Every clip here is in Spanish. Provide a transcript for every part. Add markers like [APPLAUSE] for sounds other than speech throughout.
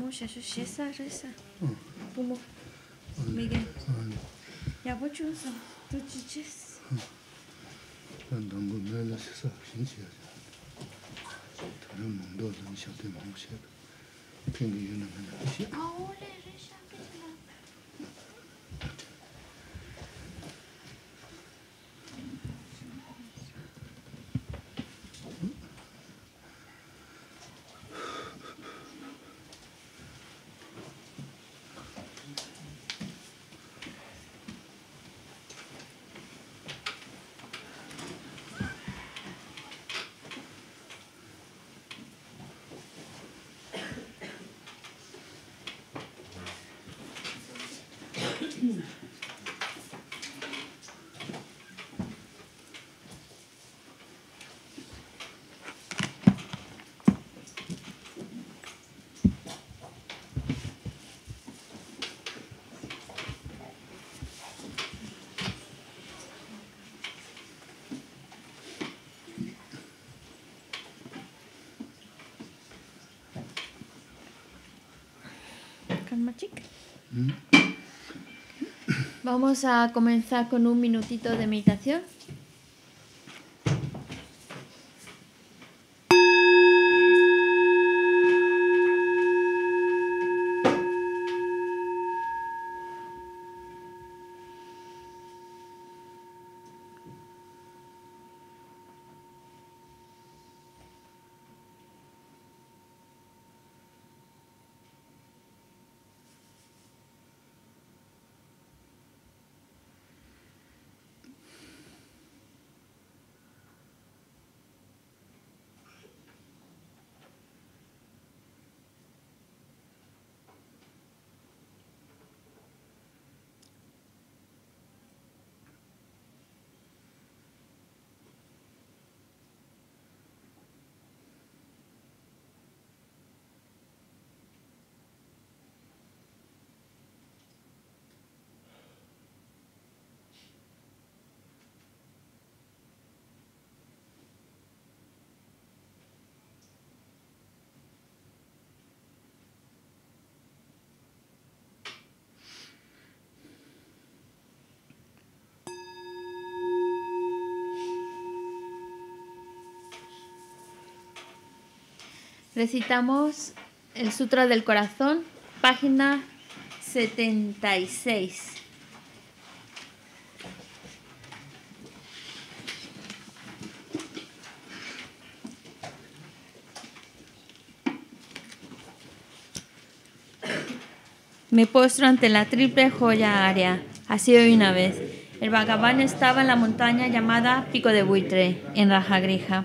무셔셔 셌사 려서. 음. 뭐뭐 얘기. 야, 뭐또 치치스. 난 뭔가 내가 셌사 신치하자. 또 다른 뭔도는 셌사도 혹시도. 핑유는 하나 같이. 아, 오래 려서. Vamos a comenzar con un minutito de meditación. Necesitamos el Sutra del Corazón, página 76. Me postro ante la triple joya área. Así hoy una vez. El vagabundo estaba en la montaña llamada Pico de Buitre, en Grija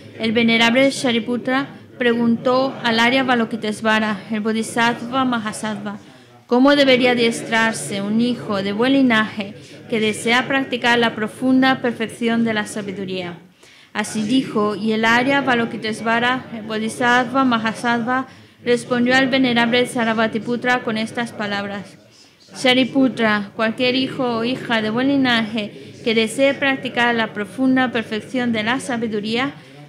el venerable Shariputra preguntó al Arya Balokitesvara, el Bodhisattva Mahasattva, cómo debería adiestrarse un hijo de buen linaje que desea practicar la profunda perfección de la sabiduría. Así dijo, y el Arya Balokitesvara, el Bodhisattva Mahasattva, respondió al venerable Sarabhatiputra con estas palabras. Shariputra, cualquier hijo o hija de buen linaje que desee practicar la profunda perfección de la sabiduría,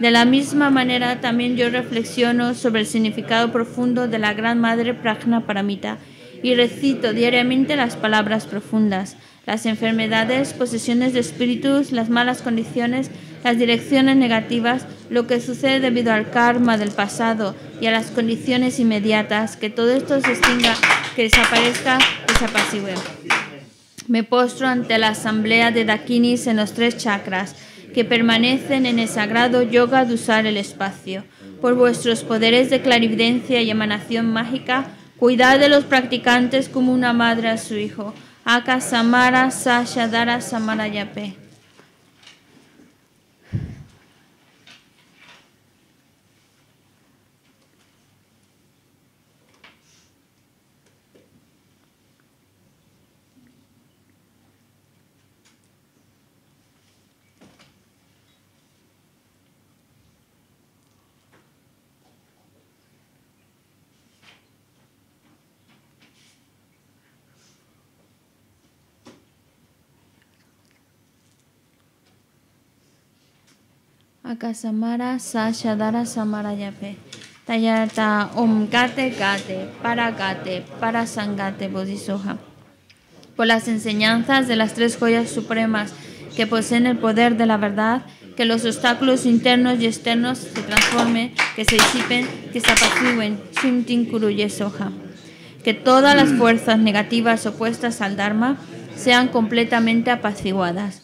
de la misma manera, también yo reflexiono sobre el significado profundo de la Gran Madre Prajna Paramita y recito diariamente las palabras profundas, las enfermedades, posesiones de espíritus, las malas condiciones, las direcciones negativas, lo que sucede debido al karma del pasado y a las condiciones inmediatas, que todo esto se extinga, que desaparezca, que se Me postro ante la asamblea de Dakinis en los tres chakras que permanecen en el sagrado yoga de usar el espacio. Por vuestros poderes de clarividencia y emanación mágica, cuidad de los practicantes como una madre a su hijo. Aka Samara Sasha Dara Om Kate Kate para sangate Por las enseñanzas de las tres joyas supremas que poseen el poder de la verdad, que los obstáculos internos y externos se transformen, que se disipen, que se apacigüen. Que todas las fuerzas negativas opuestas al Dharma sean completamente apaciguadas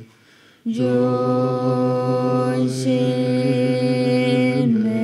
yo sin medo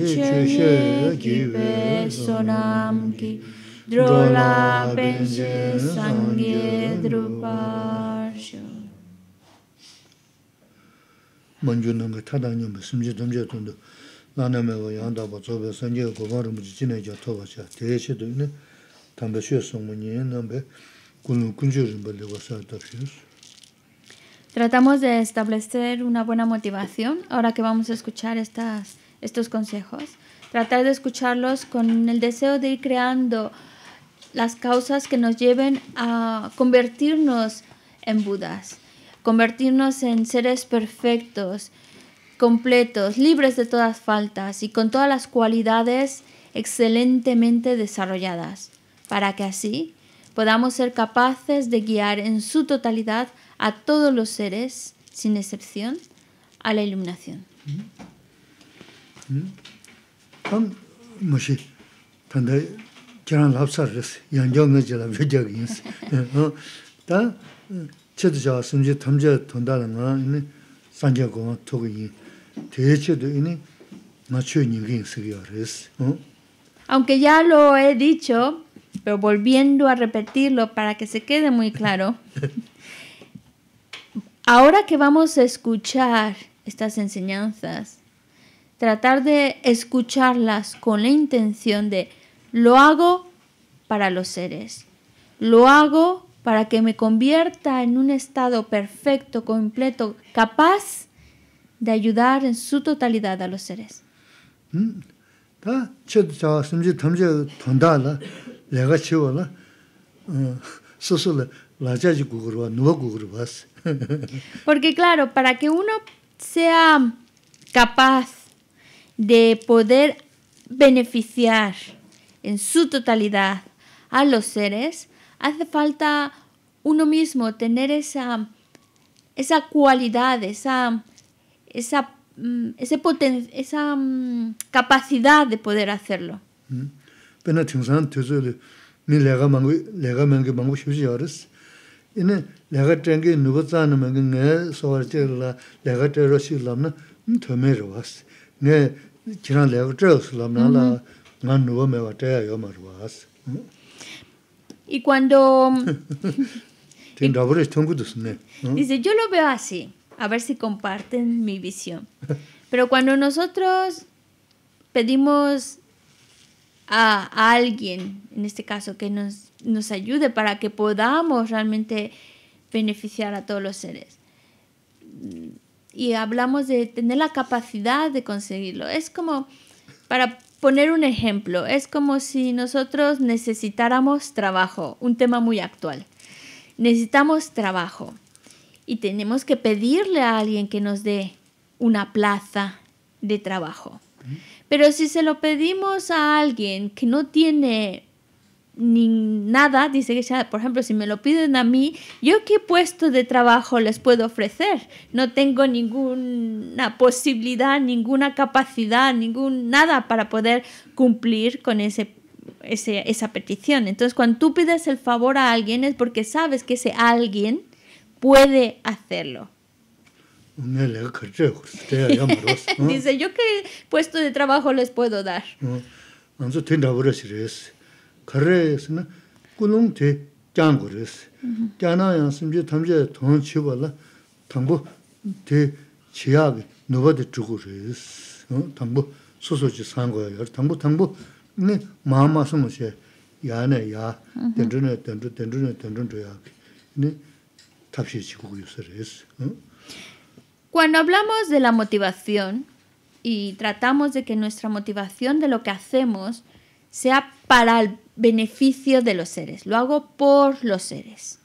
Chöye Jive Sonam Ki Drola Benje Sangye Druparsho Manjunanga Tadanya Simje Damje Tundu Nanamewa Yandaba Tsobe Sanje Gobaru Mujitine Ja Toba Cha Teyeche Dune Tambe Shio Songmunye Nambe Kunu Kunju Rimba Lewa Sa Tratamos de establecer una buena motivación ahora que vamos a escuchar estas estos consejos, tratar de escucharlos con el deseo de ir creando las causas que nos lleven a convertirnos en Budas, convertirnos en seres perfectos, completos, libres de todas faltas y con todas las cualidades excelentemente desarrolladas, para que así podamos ser capaces de guiar en su totalidad a todos los seres, sin excepción, a la iluminación. Aunque ya lo he dicho, pero volviendo a repetirlo para que se quede muy claro. [LAUGHS] Ahora que vamos a escuchar estas enseñanzas, tratar de escucharlas con la intención de lo hago para los seres, lo hago para que me convierta en un estado perfecto, completo, capaz de ayudar en su totalidad a los seres. Porque claro, para que uno sea capaz de poder beneficiar en su totalidad a los seres, hace falta uno mismo tener esa, esa cualidad, esa, esa, mm, ese esa mm, capacidad de poder hacerlo. Mm-hmm. Mm. Y cuando... Mm, [LAUGHS] mm. Dice, yo lo veo así, a ver si comparten mi visión. Pero cuando nosotros pedimos a, a alguien, en este caso, que nos, nos ayude para que podamos realmente beneficiar a todos los seres, y hablamos de tener la capacidad de conseguirlo. Es como, para poner un ejemplo, es como si nosotros necesitáramos trabajo, un tema muy actual. Necesitamos trabajo y tenemos que pedirle a alguien que nos dé una plaza de trabajo. Pero si se lo pedimos a alguien que no tiene ni nada, dice que por ejemplo, si me lo piden a mí, ¿yo qué puesto de trabajo les puedo ofrecer? No tengo ninguna posibilidad, ninguna capacidad, ningún nada para poder cumplir con ese, esa petición. Entonces, cuando tú pides el favor a alguien es porque sabes que ese alguien puede hacerlo. [LAUGHS] dice, ¿yo qué puesto de trabajo les puedo dar? Cuando hablamos de la motivación y tratamos de que nuestra motivación de lo que hacemos sea para el beneficio de los seres, lo hago por los seres,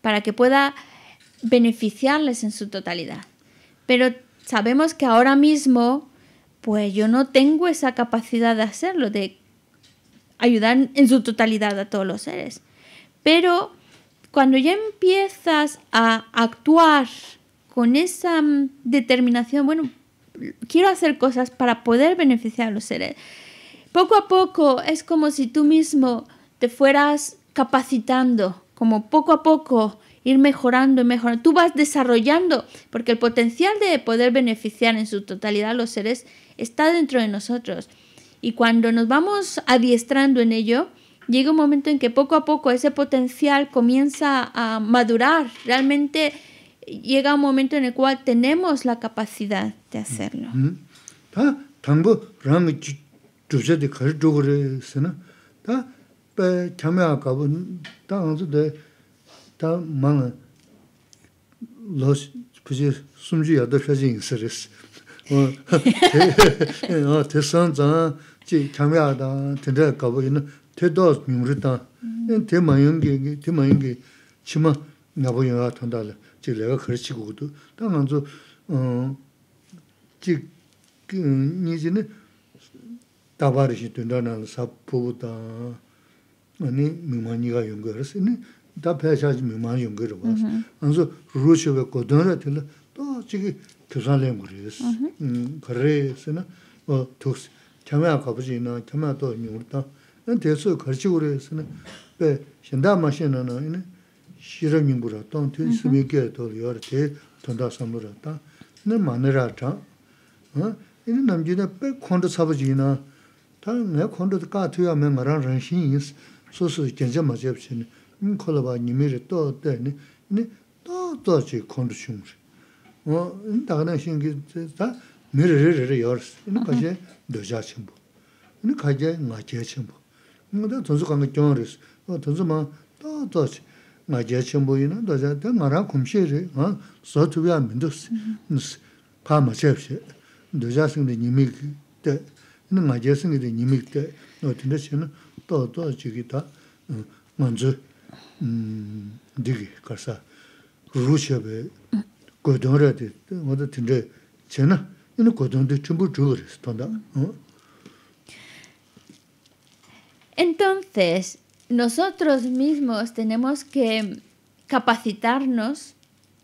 para que pueda beneficiarles en su totalidad. Pero sabemos que ahora mismo, pues yo no tengo esa capacidad de hacerlo, de ayudar en su totalidad a todos los seres. Pero cuando ya empiezas a actuar con esa mm, determinación, bueno, quiero hacer cosas para poder beneficiar a los seres, poco a poco es como si tú mismo te fueras capacitando, como poco a poco ir mejorando y mejorando. Tú vas desarrollando, porque el potencial de poder beneficiar en su totalidad a los seres está dentro de nosotros. Y cuando nos vamos adiestrando en ello, llega un momento en que poco a poco ese potencial comienza a madurar. Realmente llega un momento en el cual tenemos la capacidad de hacerlo. Mm-hmm. dhruvcha di khari dhruvri si na, ta 로스 kyamaya kaabu, ta anzu 어 ta maa loo puji sumji yadar shaji ingi siri si. [LAUGHS] Te san zan chi kyamaya da, tenraya kaabu ina, te doos mingri ta, mm. maa yungi, chi maa yunga chi laga khari chi gugudu. 다바르시 된다는 사부다 아니 미만이가 연결했으니 다 배사지 미만이 연결을 봤어. 안서 루시베 고도나들 또 지금 교산례 머리였어. 음 그래서나 어 독스 겸해 아까부지나 겸해 또 미우다. 난 대수 걸치고로 해서나 배 신다 마시는 아니 싫은 인부라 또 뒤스미게 또 열대 돈다 선물었다. 너 마늘아다 어 이는 남진의 백 콘도 사부지나 tāng ngā khuṇḍu tā kā tuyā mē ngā rāng rāng xīn yīs, sō sō jiānyā mā jiab chīni, ngā khuḍa bā nī mē rī tō tē nī, nī tā tā chī khuṇḍu xīn rī. No me sēngi dī nīmik tē, no tīndā shē nō todo tō chīgī tā ngā dzū dīgī kārsā rū shē bē gōdōng rā dī, ngā dā tīndā Entonces, nosotros mismos tenemos que capacitarnos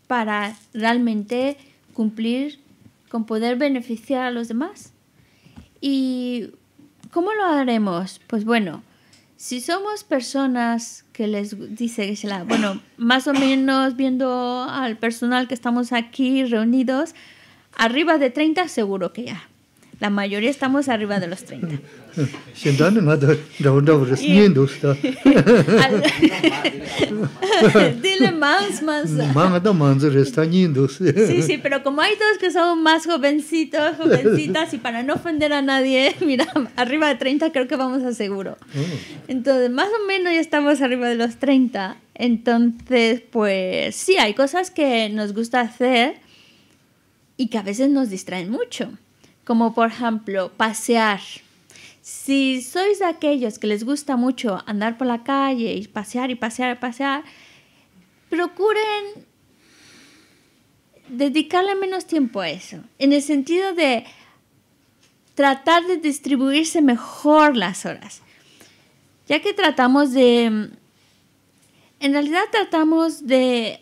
para realmente cumplir con poder beneficiar a los demás. ¿Y cómo lo haremos? Pues bueno, si somos personas que les dice bueno, más o menos viendo al personal que estamos aquí reunidos, arriba de 30 seguro que ya. La mayoría estamos arriba de los 30 shindan da un dile más más manga da sí sí pero como hay todos que son más jovencitos jovencitas y para no ofender a nadie [LAUGHS] mira arriba de 30 creo que vamos a seguro oh. entonces más o menos ya estamos arriba de los 30 entonces pues sí hay cosas que nos gusta hacer y que a veces nos distraen mucho como por ejemplo pasear si sois de aquellos que les gusta mucho andar por la calle y pasear y pasear y pasear, procuren dedicarle menos tiempo a eso, en el sentido de tratar de distribuirse mejor las horas. Ya que tratamos de, en realidad tratamos de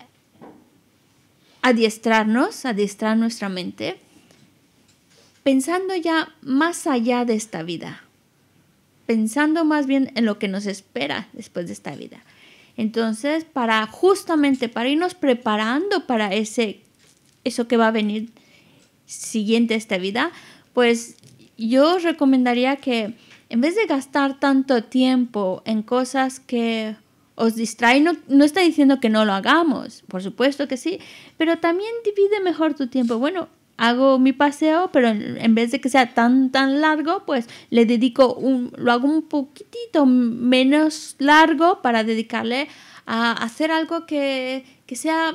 adiestrarnos, adiestrar nuestra mente, pensando ya más allá de esta vida pensando más bien en lo que nos espera después de esta vida. Entonces, para justamente para irnos preparando para ese eso que va a venir siguiente a esta vida, pues yo os recomendaría que en vez de gastar tanto tiempo en cosas que os distraen, no, no está diciendo que no lo hagamos, por supuesto que sí, pero también divide mejor tu tiempo. Bueno, hago mi paseo, pero en vez de que sea tan, tan largo, pues le dedico un, lo hago un poquitito menos largo para dedicarle a hacer algo que, sea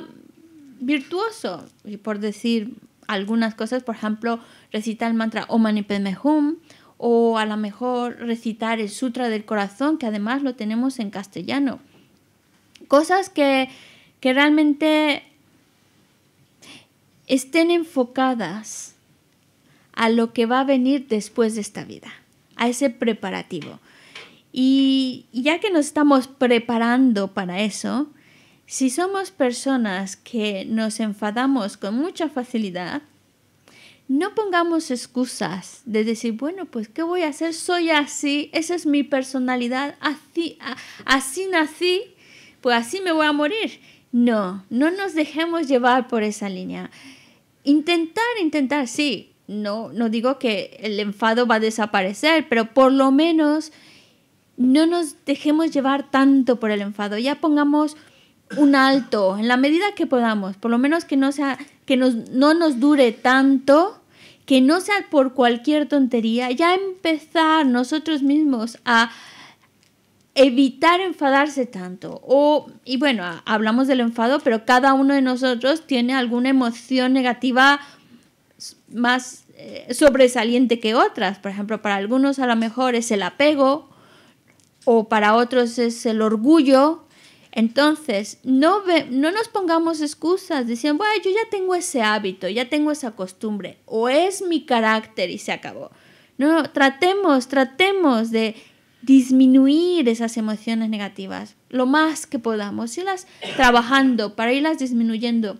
virtuoso. Y por decir algunas cosas, por ejemplo, recitar el mantra Om Mani Padme Hum, o a lo mejor recitar el Sutra del Corazón, que además lo tenemos en castellano. Cosas que, que realmente estén enfocadas a lo que va a venir después de esta vida, a ese preparativo. Y ya que nos estamos preparando para eso, si somos personas que nos enfadamos con mucha facilidad, no pongamos excusas de decir, bueno, pues ¿qué voy a hacer? Soy así, esa es mi personalidad, así, así nací, pues así me voy a morir. No, no nos dejemos llevar por esa línea intentar, intentar, sí. No, no digo que el enfado va a desaparecer, pero por lo menos no nos dejemos llevar tanto por el enfado. Ya pongamos un alto en la medida que podamos, por lo menos que no sea que nos, no nos dure tanto, que no sea por cualquier tontería, ya empezar nosotros mismos a evitar enfadarse tanto. O, y bueno, hablamos del enfado, pero cada uno de nosotros tiene alguna emoción negativa más eh, sobresaliente que otras. Por ejemplo, para algunos a lo mejor es el apego o para otros es el orgullo. Entonces, no, no nos pongamos excusas diciendo, bueno, yo ya tengo ese hábito, ya tengo esa costumbre, o es mi carácter y se acabó. No, tratemos, tratemos de disminuir esas emociones negativas lo más que podamos, irlas trabajando para irlas disminuyendo,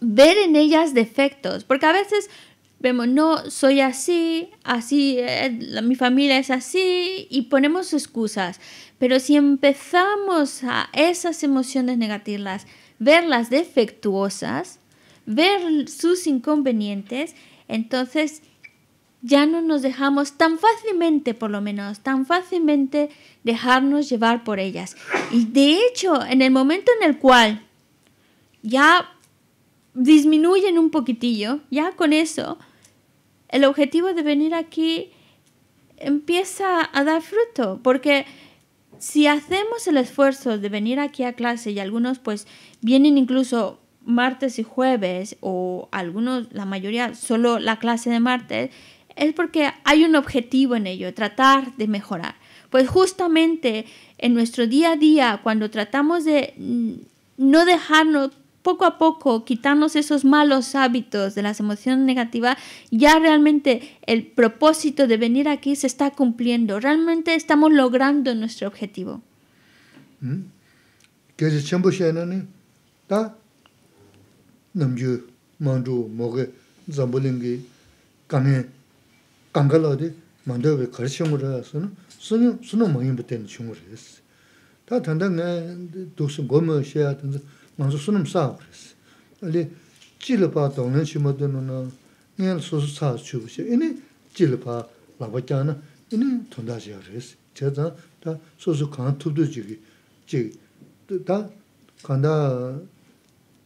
ver en ellas defectos, porque a veces vemos, no, soy así, así, eh, mi familia es así, y ponemos excusas, pero si empezamos a esas emociones negativas, verlas defectuosas, ver sus inconvenientes, entonces ya no nos dejamos tan fácilmente, por lo menos, tan fácilmente dejarnos llevar por ellas. Y de hecho, en el momento en el cual ya disminuyen un poquitillo, ya con eso, el objetivo de venir aquí empieza a dar fruto, porque si hacemos el esfuerzo de venir aquí a clase y algunos pues vienen incluso martes y jueves o algunos, la mayoría solo la clase de martes, es porque hay un objetivo en ello, tratar de mejorar. Pues justamente en nuestro día a día, cuando tratamos de mm, no dejarnos poco a poco, quitarnos esos malos hábitos de las emociones negativas, ya realmente el propósito de venir aquí se está cumpliendo, realmente estamos logrando nuestro objetivo. ¿Mm? 강가로데 만도베 걸시용으로 해서는 순 순은 뭐인 붙은 중으로 했어. 다 단단네 도스 고모 시아든 먼저 순음 싸고 그랬어. 원래 찌르바 동네 시모도는 년 소소사 주고서 이네 찌르바 라바잖아. 이네 돈다지 그랬어. 제가 다 소소 강투도 지기 지다 간다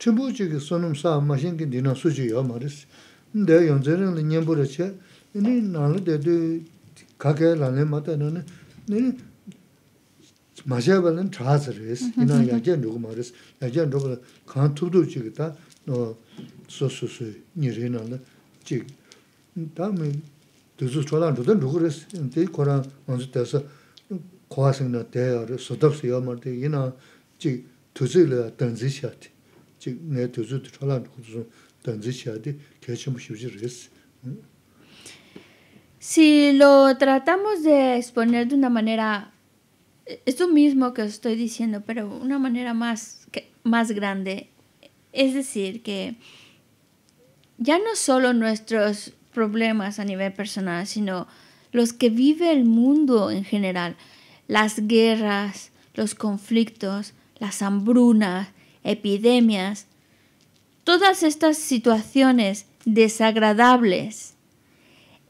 전부 주기 순음 싸 마신 게 니나 수지요 말했어. 근데 연전은 년부르지 Ni nani dedu kagaya lanii mata nani, nani mazhaya balani trazi riz, mm-hmm. inani yagyan dhugu ma riz, yagyan dhugu kan thudu jiga ta so su su nirayi nani, jiga. Da mi tuzu cholani dhudani dhugu riz, dii korani manzu taisa kua singina daya riz, sudakus shivji mm. Si lo tratamos de exponer de una manera, esto mismo que os estoy diciendo, pero una manera más, más grande, es decir, que ya no solo nuestros problemas a nivel personal, sino los que vive el mundo en general, las guerras, los conflictos, las hambrunas, epidemias, todas estas situaciones desagradables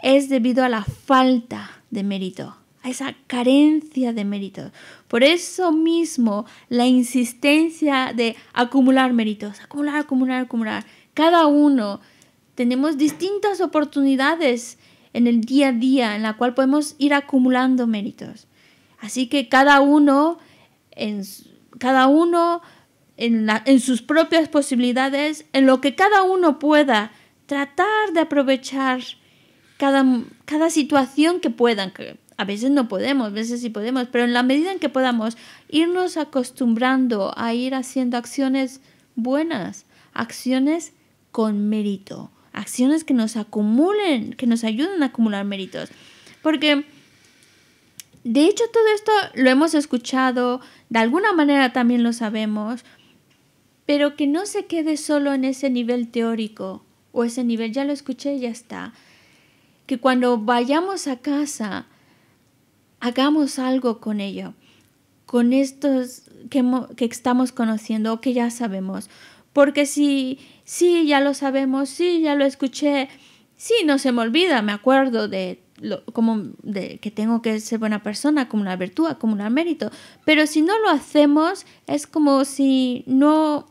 es debido a la falta de mérito, a esa carencia de mérito. Por eso mismo la insistencia de acumular méritos, acumular, acumular, acumular. Cada uno tenemos distintas oportunidades en el día a día en la cual podemos ir acumulando méritos. Así que cada uno en cada uno en, en, sus propias posibilidades, en lo que cada uno pueda, tratar de aprovechar cada, situación que puedan, que a veces no podemos, a veces sí podemos, pero en la medida en que podamos irnos acostumbrando a ir haciendo acciones buenas, acciones con mérito, acciones que nos acumulen, que nos ayuden a acumular méritos. Porque, de hecho, todo esto lo hemos escuchado, de alguna manera también lo sabemos, pero que no se quede solo en ese nivel teórico o ese nivel, ya lo escuché, y ya está, que cuando vayamos a casa hagamos algo con ello, con estos que, que estamos conociendo o que ya sabemos. Porque si, sí, ya lo sabemos, si ya lo escuché, si no se me olvida, me acuerdo de, como de que tengo que ser buena persona, como una virtud, como un mérito. Pero si no lo hacemos, es como si no,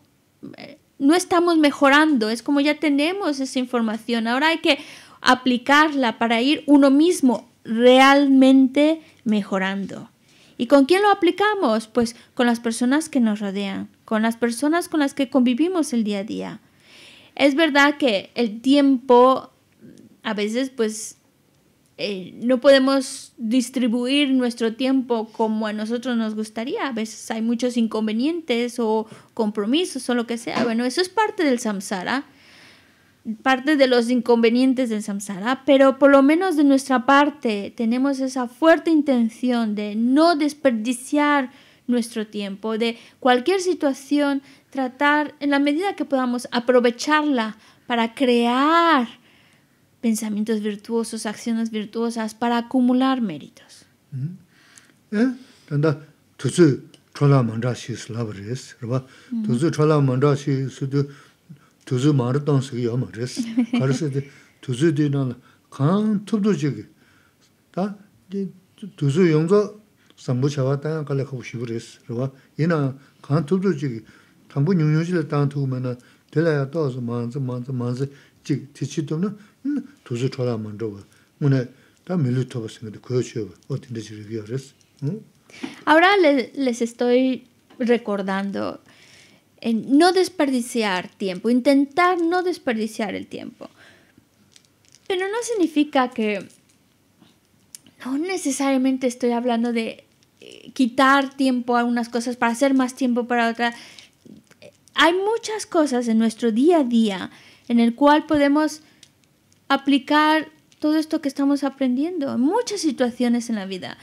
eh, no estamos mejorando, es como ya tenemos esa información, ahora hay que aplicarla para ir uno mismo realmente mejorando. ¿Y con quién lo aplicamos? Pues con las personas que nos rodean, con las personas con las que convivimos el día a día. Es verdad que el tiempo a veces pues eh, no podemos distribuir nuestro tiempo como a nosotros nos gustaría. A veces hay muchos inconvenientes o compromisos o lo que sea. Bueno, eso es parte del samsara parte de los inconvenientes del samsara, pero por lo menos de nuestra parte tenemos esa fuerte intención de no desperdiciar nuestro tiempo, de cualquier situación, tratar en la medida que podamos aprovecharla para crear pensamientos virtuosos, acciones virtuosas, para acumular méritos. tuzu maru tansu ki yama res. Karisa de tuzu di nana kaan tupdu chigi. Ta tuzu yungzo sambu chawa tanga kala khabu shibu Ahora les estoy recordando... en no desperdiciar tiempo, intentar no desperdiciar el tiempo. Pero no significa que no necesariamente estoy hablando de eh, quitar tiempo a unas cosas para hacer más tiempo para otras. Hay muchas cosas en nuestro día a día en el cual podemos aplicar todo esto que estamos aprendiendo, muchas situaciones en la vida.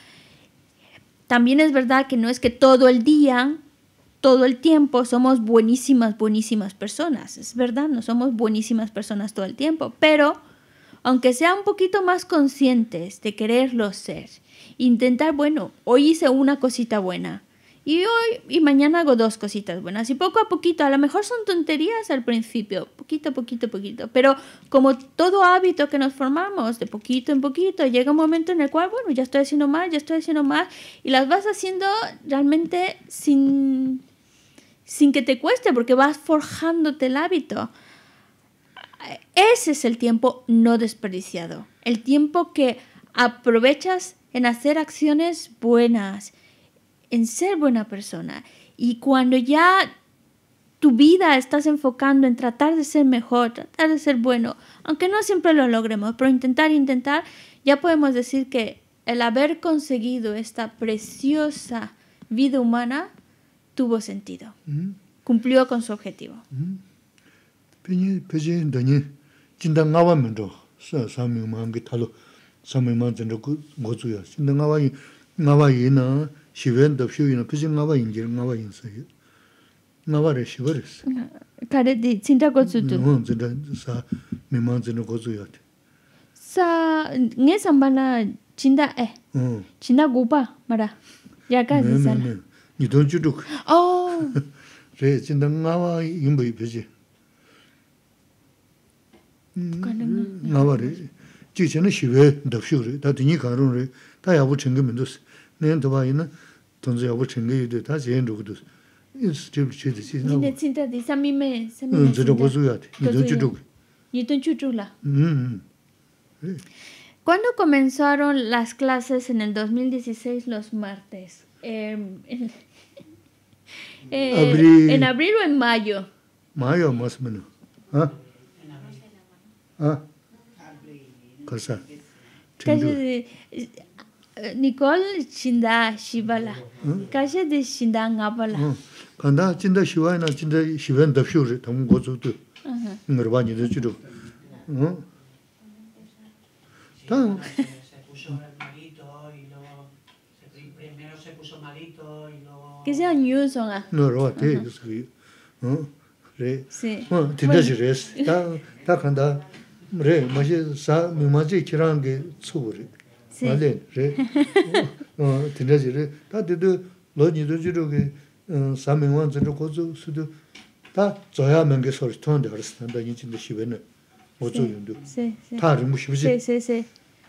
También es verdad que no es que todo el día todo el tiempo somos buenísimas, buenísimas personas. Es verdad, no somos buenísimas personas todo el tiempo, pero aunque sea un poquito más conscientes de quererlo ser, intentar, bueno, hoy hice una cosita buena. Y hoy y mañana hago dos cositas buenas. Y poco a poquito, a lo mejor son tonterías al principio, poquito, a poquito, poquito. Pero como todo hábito que nos formamos, de poquito en poquito, llega un momento en el cual, bueno, ya estoy haciendo más, ya estoy haciendo más. Y las vas haciendo realmente sin sin que te cueste, porque vas forjándote el hábito. Ese es el tiempo no desperdiciado, el tiempo que aprovechas en hacer acciones buenas, en ser buena persona. Y cuando ya tu vida estás enfocando en tratar de ser mejor, tratar de ser bueno, aunque no siempre lo logremos, pero intentar, intentar, ya podemos decir que el haber conseguido esta preciosa vida humana tuvo sentido. Mm-hmm. Cumplió con su objetivo. Mm. sa nge samba na chinda eh chinda mm. gupa mara, ya nidon chuduk. Oh. Re, chinda ngawa yinba yipeche. Ngawa re, chi chana shiwe dabshuk re, ta tingi karun re, ta yabu chingi mindos. Nayan taba ina, tonzo yabu chingi yudu, ta zayin rukudos. Ins tibli chidi chi. Nida chinda di sami me, sami me chinda. Zira gozu yadi, nidon chuduk. Nidon chuduk la. ¿Cuándo comenzaron las clases en el 2016 los martes? Eh, eh, abril. En abril o en mayo. Mayo más o menos. ¿Ah? ¿Ah? Cosa. Casi de... Eh, chinda shibala. Casi ¿Ah? de chinda ngabala. Cuando ah, chinda shibala, na chinda shiba en la fiesta, en la fiesta, en la fiesta. En la Hmm, ge zhāng yū yū sōng ā? Nō rō wa, tē yū sō gā yū. Nō, rē. Sī. Mō, tēndā zhī rē sī. Tā, tā khantā, rē, mā shī sā mīngwān zhī kīrāṅ gā tsū bō rē. Sī. Mā lē, rē. Mō,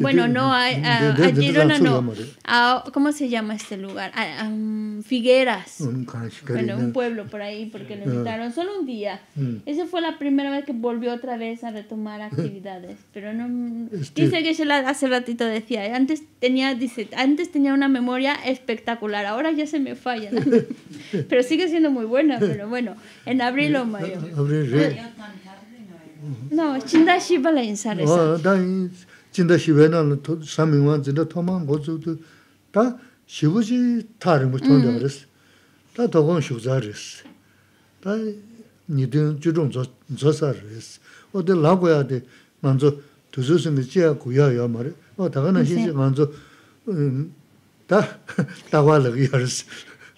Bueno, no, a, no. ¿eh? ¿Cómo se llama este lugar? Mm, Figueras. Bueno, un pueblo por ahí, porque lo ah. invitaron solo un día. Mm. Esa fue la primera vez que volvió otra vez a retomar actividades. [LAUGHS] Pero no. Mm, dice que se hace ratito decía, eh, antes tenía, dice, antes tenía una memoria espectacular, ahora ya se me falla. [LAUGHS] pero sigue siendo muy buena, pero bueno, en abril o mayo. No, Chindashi Balanzar. 진다 시베나는 삼명만 진다 토만 고즈도 다 시부지 타르 못 돈다 그랬어. 다 더건 슈자르스. 다 니든 주종 저 저사르스. 어데 라고야 돼. 먼저 두수스미 지야 구야야 말이. 어 다가는 시지 먼저 다 다발을 이어스.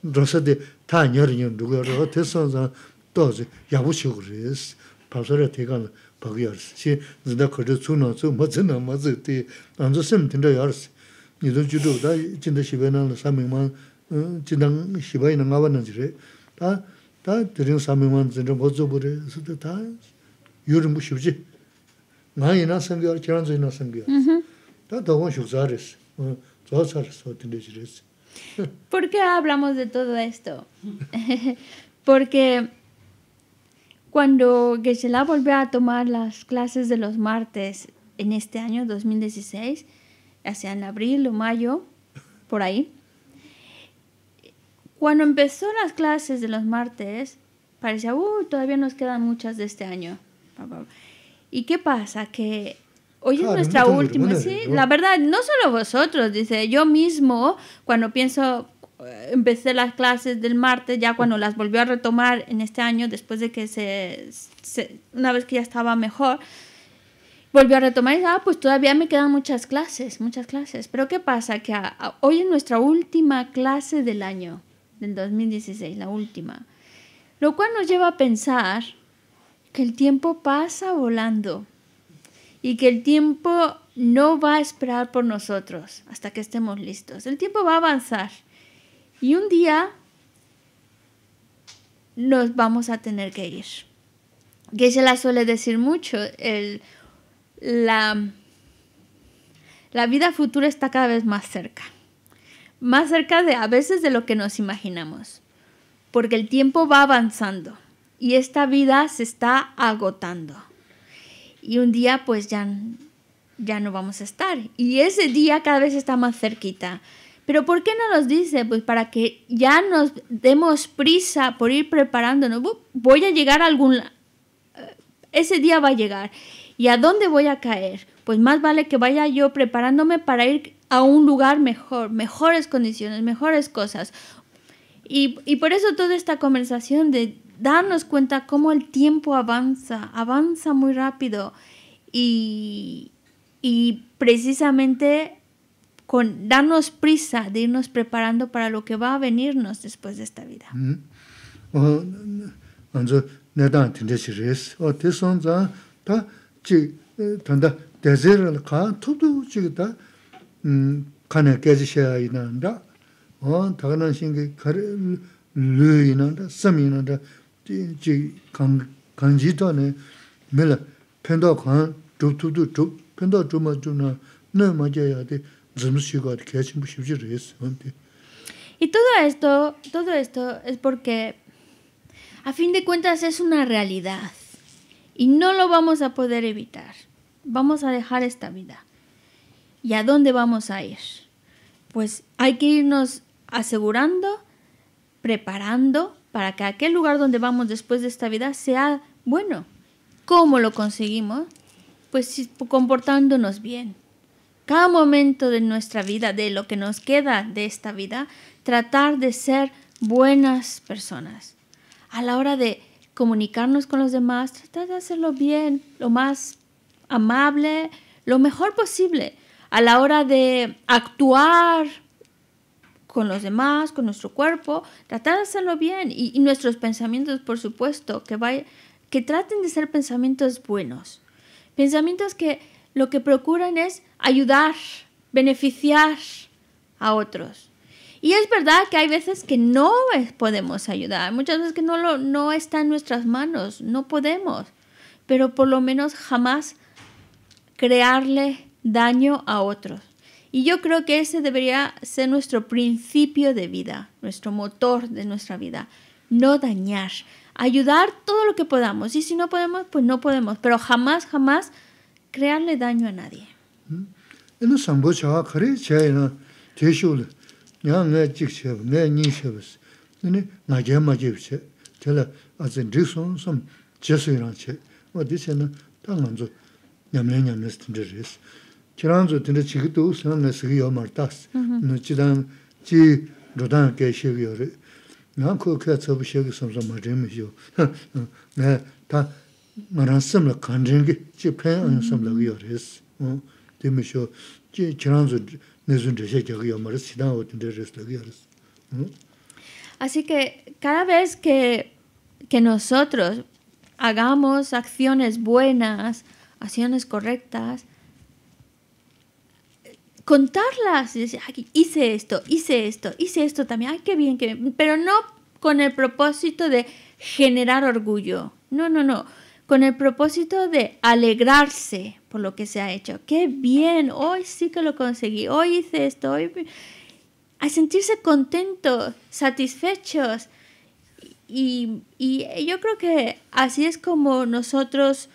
로서데 다 녀르니 누구로 대선자 또 야부시고 그랬어. 바서레 대가는 bhagya yaris. Si zida khadze tsu na tsu ma zina ma zi ti anzo sim tinda yaris. Nidon judo da jinda shibay na samingma jinda shibay na ngawa na jire. Da dirin 거 zinda ma zubu re, zida da yurin bu shibji. Nga mm-hmm. ¿Por qué hablamos de todo esto? [LAUGHS] Porque... Cuando geshe volvió a tomar las clases de los martes en este año 2016, hacia en abril o mayo, por ahí, cuando empezó las clases de los martes, parecía, uh, todavía nos quedan muchas de este año. ¿Y qué pasa? Que hoy es nuestra última, sí, la verdad, no solo vosotros, dice, yo mismo, cuando pienso, eh, empecé las clases del martes, ya cuando las volvió a retomar en este año, después de que se, una vez que ya estaba mejor, volvió a retomar y dije, ah, pues todavía me quedan muchas clases, muchas clases. Pero ¿qué pasa? Que hoy es nuestra última clase del año, del 2016, la última. Lo cual nos lleva a pensar que el tiempo pasa volando y que el tiempo no va a esperar por nosotros hasta que estemos listos. El tiempo va a avanzar y un día nos vamos a tener que ir. Que se la suele decir mucho, el, la, la vida futura está cada vez más cerca. Más cerca de a veces de lo que nos imaginamos. Porque el tiempo va avanzando y esta vida se está agotando. Y un día pues ya, ya no vamos a estar. Y ese día cada vez está más cerquita. Pero ¿por qué no nos dice? Pues para que ya nos demos prisa por ir preparándonos. Voy a llegar a algún... Eh, ese día va a llegar. ¿Y a dónde voy a caer? Pues más vale que vaya yo preparándome para ir a un lugar mejor, mejores condiciones, mejores cosas. Y, por eso toda esta conversación de darnos cuenta cómo el tiempo avanza, avanza muy rápido. Y, y precisamente con darnos prisa de irnos preparando para lo que va a venirnos después de esta vida. Y todo esto, todo esto es porque a fin de cuentas es una realidad y no lo vamos a poder evitar. Vamos a dejar esta vida. ¿Y a dónde vamos a ir? Pues hay que irnos asegurando, preparando para que aquel lugar donde vamos después de esta vida sea bueno. ¿Cómo lo conseguimos? Pues comportándonos bien, cada momento de nuestra vida, de lo que nos queda de esta vida, tratar de ser buenas personas. A la hora de comunicarnos con los demás, tratar de hacerlo bien, lo más amable, lo mejor posible. A la hora de actuar con los demás, con nuestro cuerpo, tratar de hacerlo bien y, nuestros pensamientos, por supuesto, que traten de ser pensamientos buenos. Pensamientos que lo que procuran es ayudar, beneficiar a otros. Y es verdad que hay veces que no podemos ayudar, muchas veces que no, lo, no está en nuestras manos, no podemos, pero por lo menos jamás crearle daño a otros. Y yo creo que ese debería ser nuestro principio de vida, nuestro motor de nuestra vida, no dañar, ayudar todo lo que podamos. Y si no podemos, pues no podemos, pero jamás, jamás crearle daño a nadie. ina sambu chaa khari chaa ina teishu 내 nyaa ngaa jik chaa, ngaa nyi chaa bas, ina ngaa jaa maa jib chaa, tila azin dik suun sum jesu ina chaa, waa di chaa ina taa ngaan zu nyamlaa nyamlaa sitindar riz. Chiraan zu tina chigidu ina Así que cada vez que que nosotros hagamos acciones buenas, acciones correctas, contarlas, decir, hice esto, hice esto, hice esto también. Ay, qué bien, qué bien. Pero no con el propósito de generar orgullo. No, no, no. Con el propósito de alegrarse por lo que se ha hecho. ¡Qué bien! Hoy sí que lo conseguí, hoy hice esto, hoy... A sentirse contentos, satisfechos. Y, y yo creo que así es como nosotros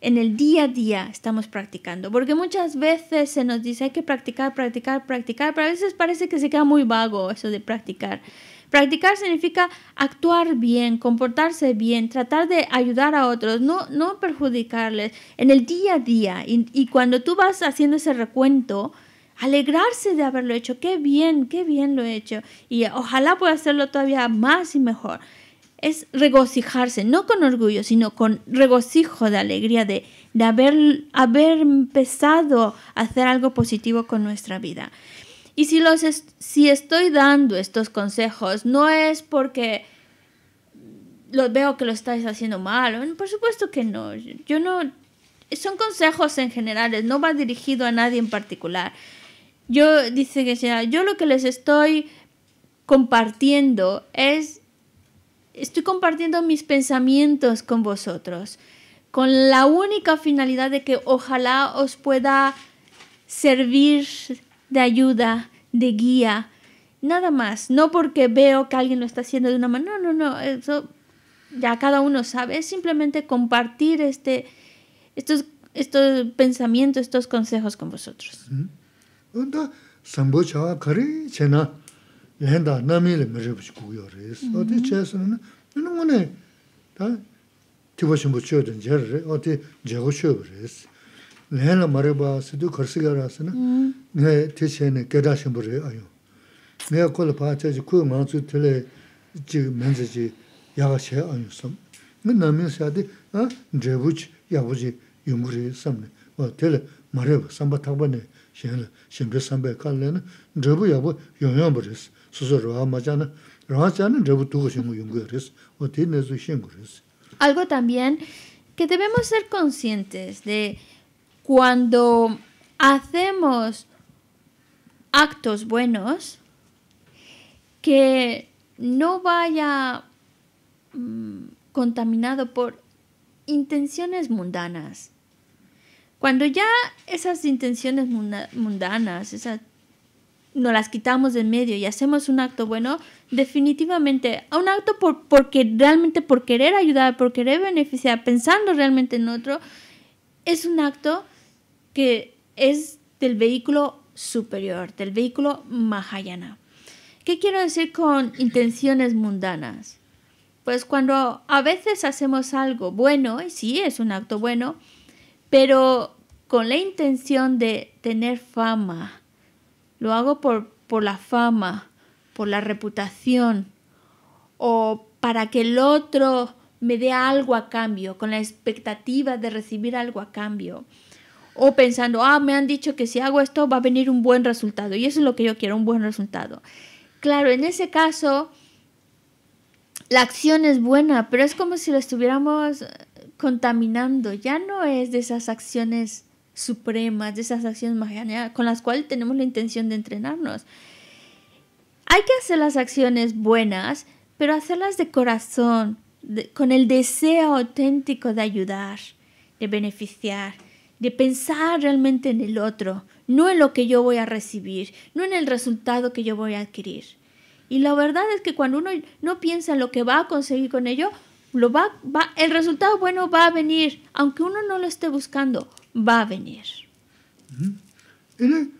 en el día a día estamos practicando. Porque muchas veces se nos dice hay que practicar, practicar, practicar, pero a veces parece que se queda muy vago eso de practicar. Practicar significa actuar bien, comportarse bien, tratar de ayudar a otros, no, no perjudicarles en el día a día. Y, cuando tú vas haciendo ese recuento, alegrarse de haberlo hecho, qué bien, qué bien lo he hecho. Y ojalá pueda hacerlo todavía más y mejor. Es regocijarse, no con orgullo, sino con regocijo de alegría de, de haber, haber empezado a hacer algo positivo con nuestra vida. Y si, los si estoy dando estos consejos, no es porque los veo que lo estáis haciendo mal. por supuesto que no. Yo no. Son consejos en general. no va dirigido a nadie en particular. Yo, dice que sea, yo lo que les estoy compartiendo es. Estoy compartiendo mis pensamientos con vosotros, con la única finalidad de que ojalá os pueda servir de ayuda, de guía, nada más. No porque veo que alguien lo está haciendo de una manera, no, no, no, eso ya cada uno sabe. Es simplemente compartir este, estos, estos pensamientos, estos consejos con vosotros. lehenla marabaa sudhu karsigaraasa na mm. nga tishayana gadaashimbari ayo. Nga kola paachaji kuya maansu tila jiga manzaji yagashaya ayo sam. Nga namiya saadi dhrabuji, yabuji, yunguri samni. Tila marabaa samba thakba na shayana shimbri samba ka lehenla dhrabu yabu yonyambari isi. Susu rwaa machana, rwaa chana dhrabu dhugashimu Algo tambien, que debemos ser conscientes de... cuando hacemos actos buenos, que no vaya mm, contaminado por intenciones mundanas. Cuando ya esas intenciones mundanas, esas no las quitamos de medio y hacemos un acto bueno, definitivamente, un acto porque realmente por querer ayudar, por querer beneficiar, pensando realmente en otro, es un acto que es del vehículo superior, del vehículo Mahayana. ¿Qué quiero decir con intenciones mundanas? Pues cuando a veces hacemos algo bueno, y sí es un acto bueno, pero con la intención de tener fama. Lo hago por, por la fama, por la reputación, o para que el otro me dé algo a cambio, con la expectativa de recibir algo a cambio o pensando, ah, me han dicho que si hago esto va a venir un buen resultado y eso es lo que yo quiero, un buen resultado. Claro, en ese caso la acción es buena, pero es como si lo estuviéramos contaminando, ya no es de esas acciones supremas, de esas acciones magianas con las cuales tenemos la intención de entrenarnos. Hay que hacer las acciones buenas, pero hacerlas de corazón, con el deseo auténtico de ayudar, de beneficiar, de pensar realmente en el otro, no en lo que yo voy a recibir, no en el resultado que yo voy a adquirir. Y la verdad es que cuando uno no piensa en lo que va a conseguir con ello, lo va, va, el resultado bueno va a venir, aunque uno no lo esté buscando, va a venir. Mm-hmm.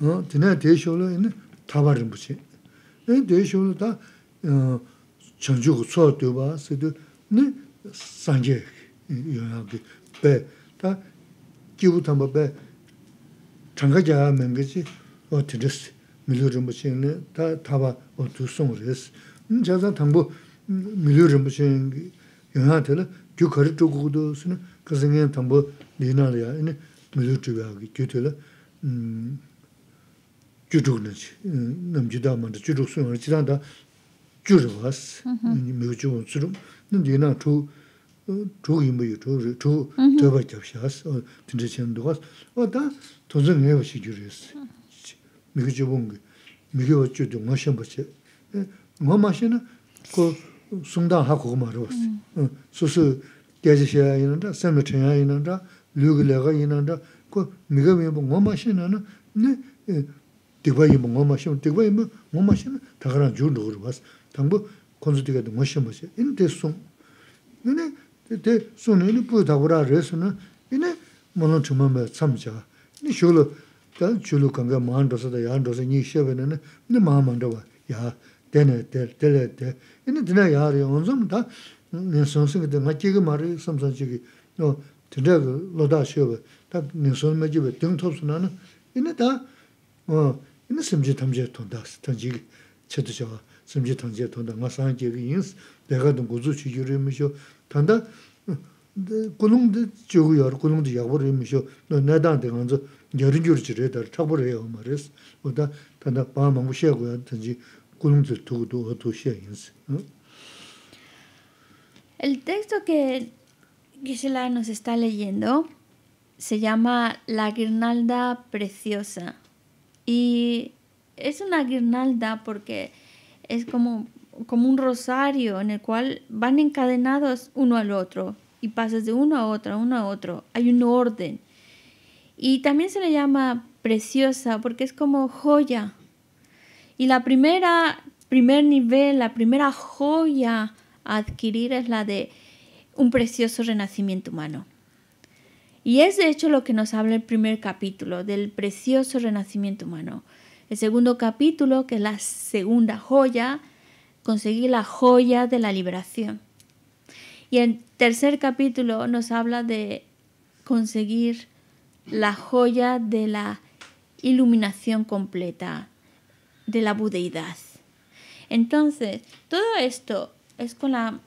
Tīnā ya dee shio lo, ini, taba 다 Nī dee shio lo, tā chāngchū ku tsua tibā, sī du, nī, sāngyé yunhā bi, bē, tā, kī wū tāmba bē, tāṅga kya mēngi chī, wā tī rīs, milu rinpochīn, ini, tā taba, wā tū sōng rīs. Nī chāza tāmbu, milu rinpochīn, tila, kari milu tila, 주족 남주다 먼저 주족 수용을 지난다 주르와스 근데 얘는 저 저기 뭐 저기 저 저거 잡셔서 진짜 챘는데 와서 어다 도저히 해 보시 줄이었어 미우주 본게 미우주 좀 마셔 보세요 뭐 마시는 그 숨당하고 말어 왔어 소소 깨지셔야 하는데 샘을 쳐야 류글레가 있는데 그 미가 뭐 마시는 네 dikwa yi mu ngo ma shima, dikwa yi mu ngo ma shima, takarang juu nukur wasi, tangbu khonsu dikwa di ngo shima shi, ini te sung. Ini, te sung, ini pui takura re suna, ini monon chuma me tsam chaka. Ini shulu, tal chulu kanga maan dosa da yaan dosa nyi shiawe nana, ini maa mandawa, yaa, tena, tel, tela, Ini 어 El texto que Gisela nos está leyendo se llama La Guirnalda Preciosa. Y es una guirnalda porque es como, un rosario en el cual van encadenados uno al otro y pasas de uno a otro, uno a otro. Hay un orden. Y también se le llama preciosa porque es como joya. Y la primera, primer nivel, la primera joya a adquirir es la de un precioso renacimiento humano. Y es de hecho lo que nos habla el primer capítulo del precioso renacimiento humano. El segundo capítulo, que es la segunda joya, conseguir la joya de la liberación. Y el tercer capítulo nos habla de conseguir la joya de la iluminación completa, de la budeidad. Entonces, todo esto es con la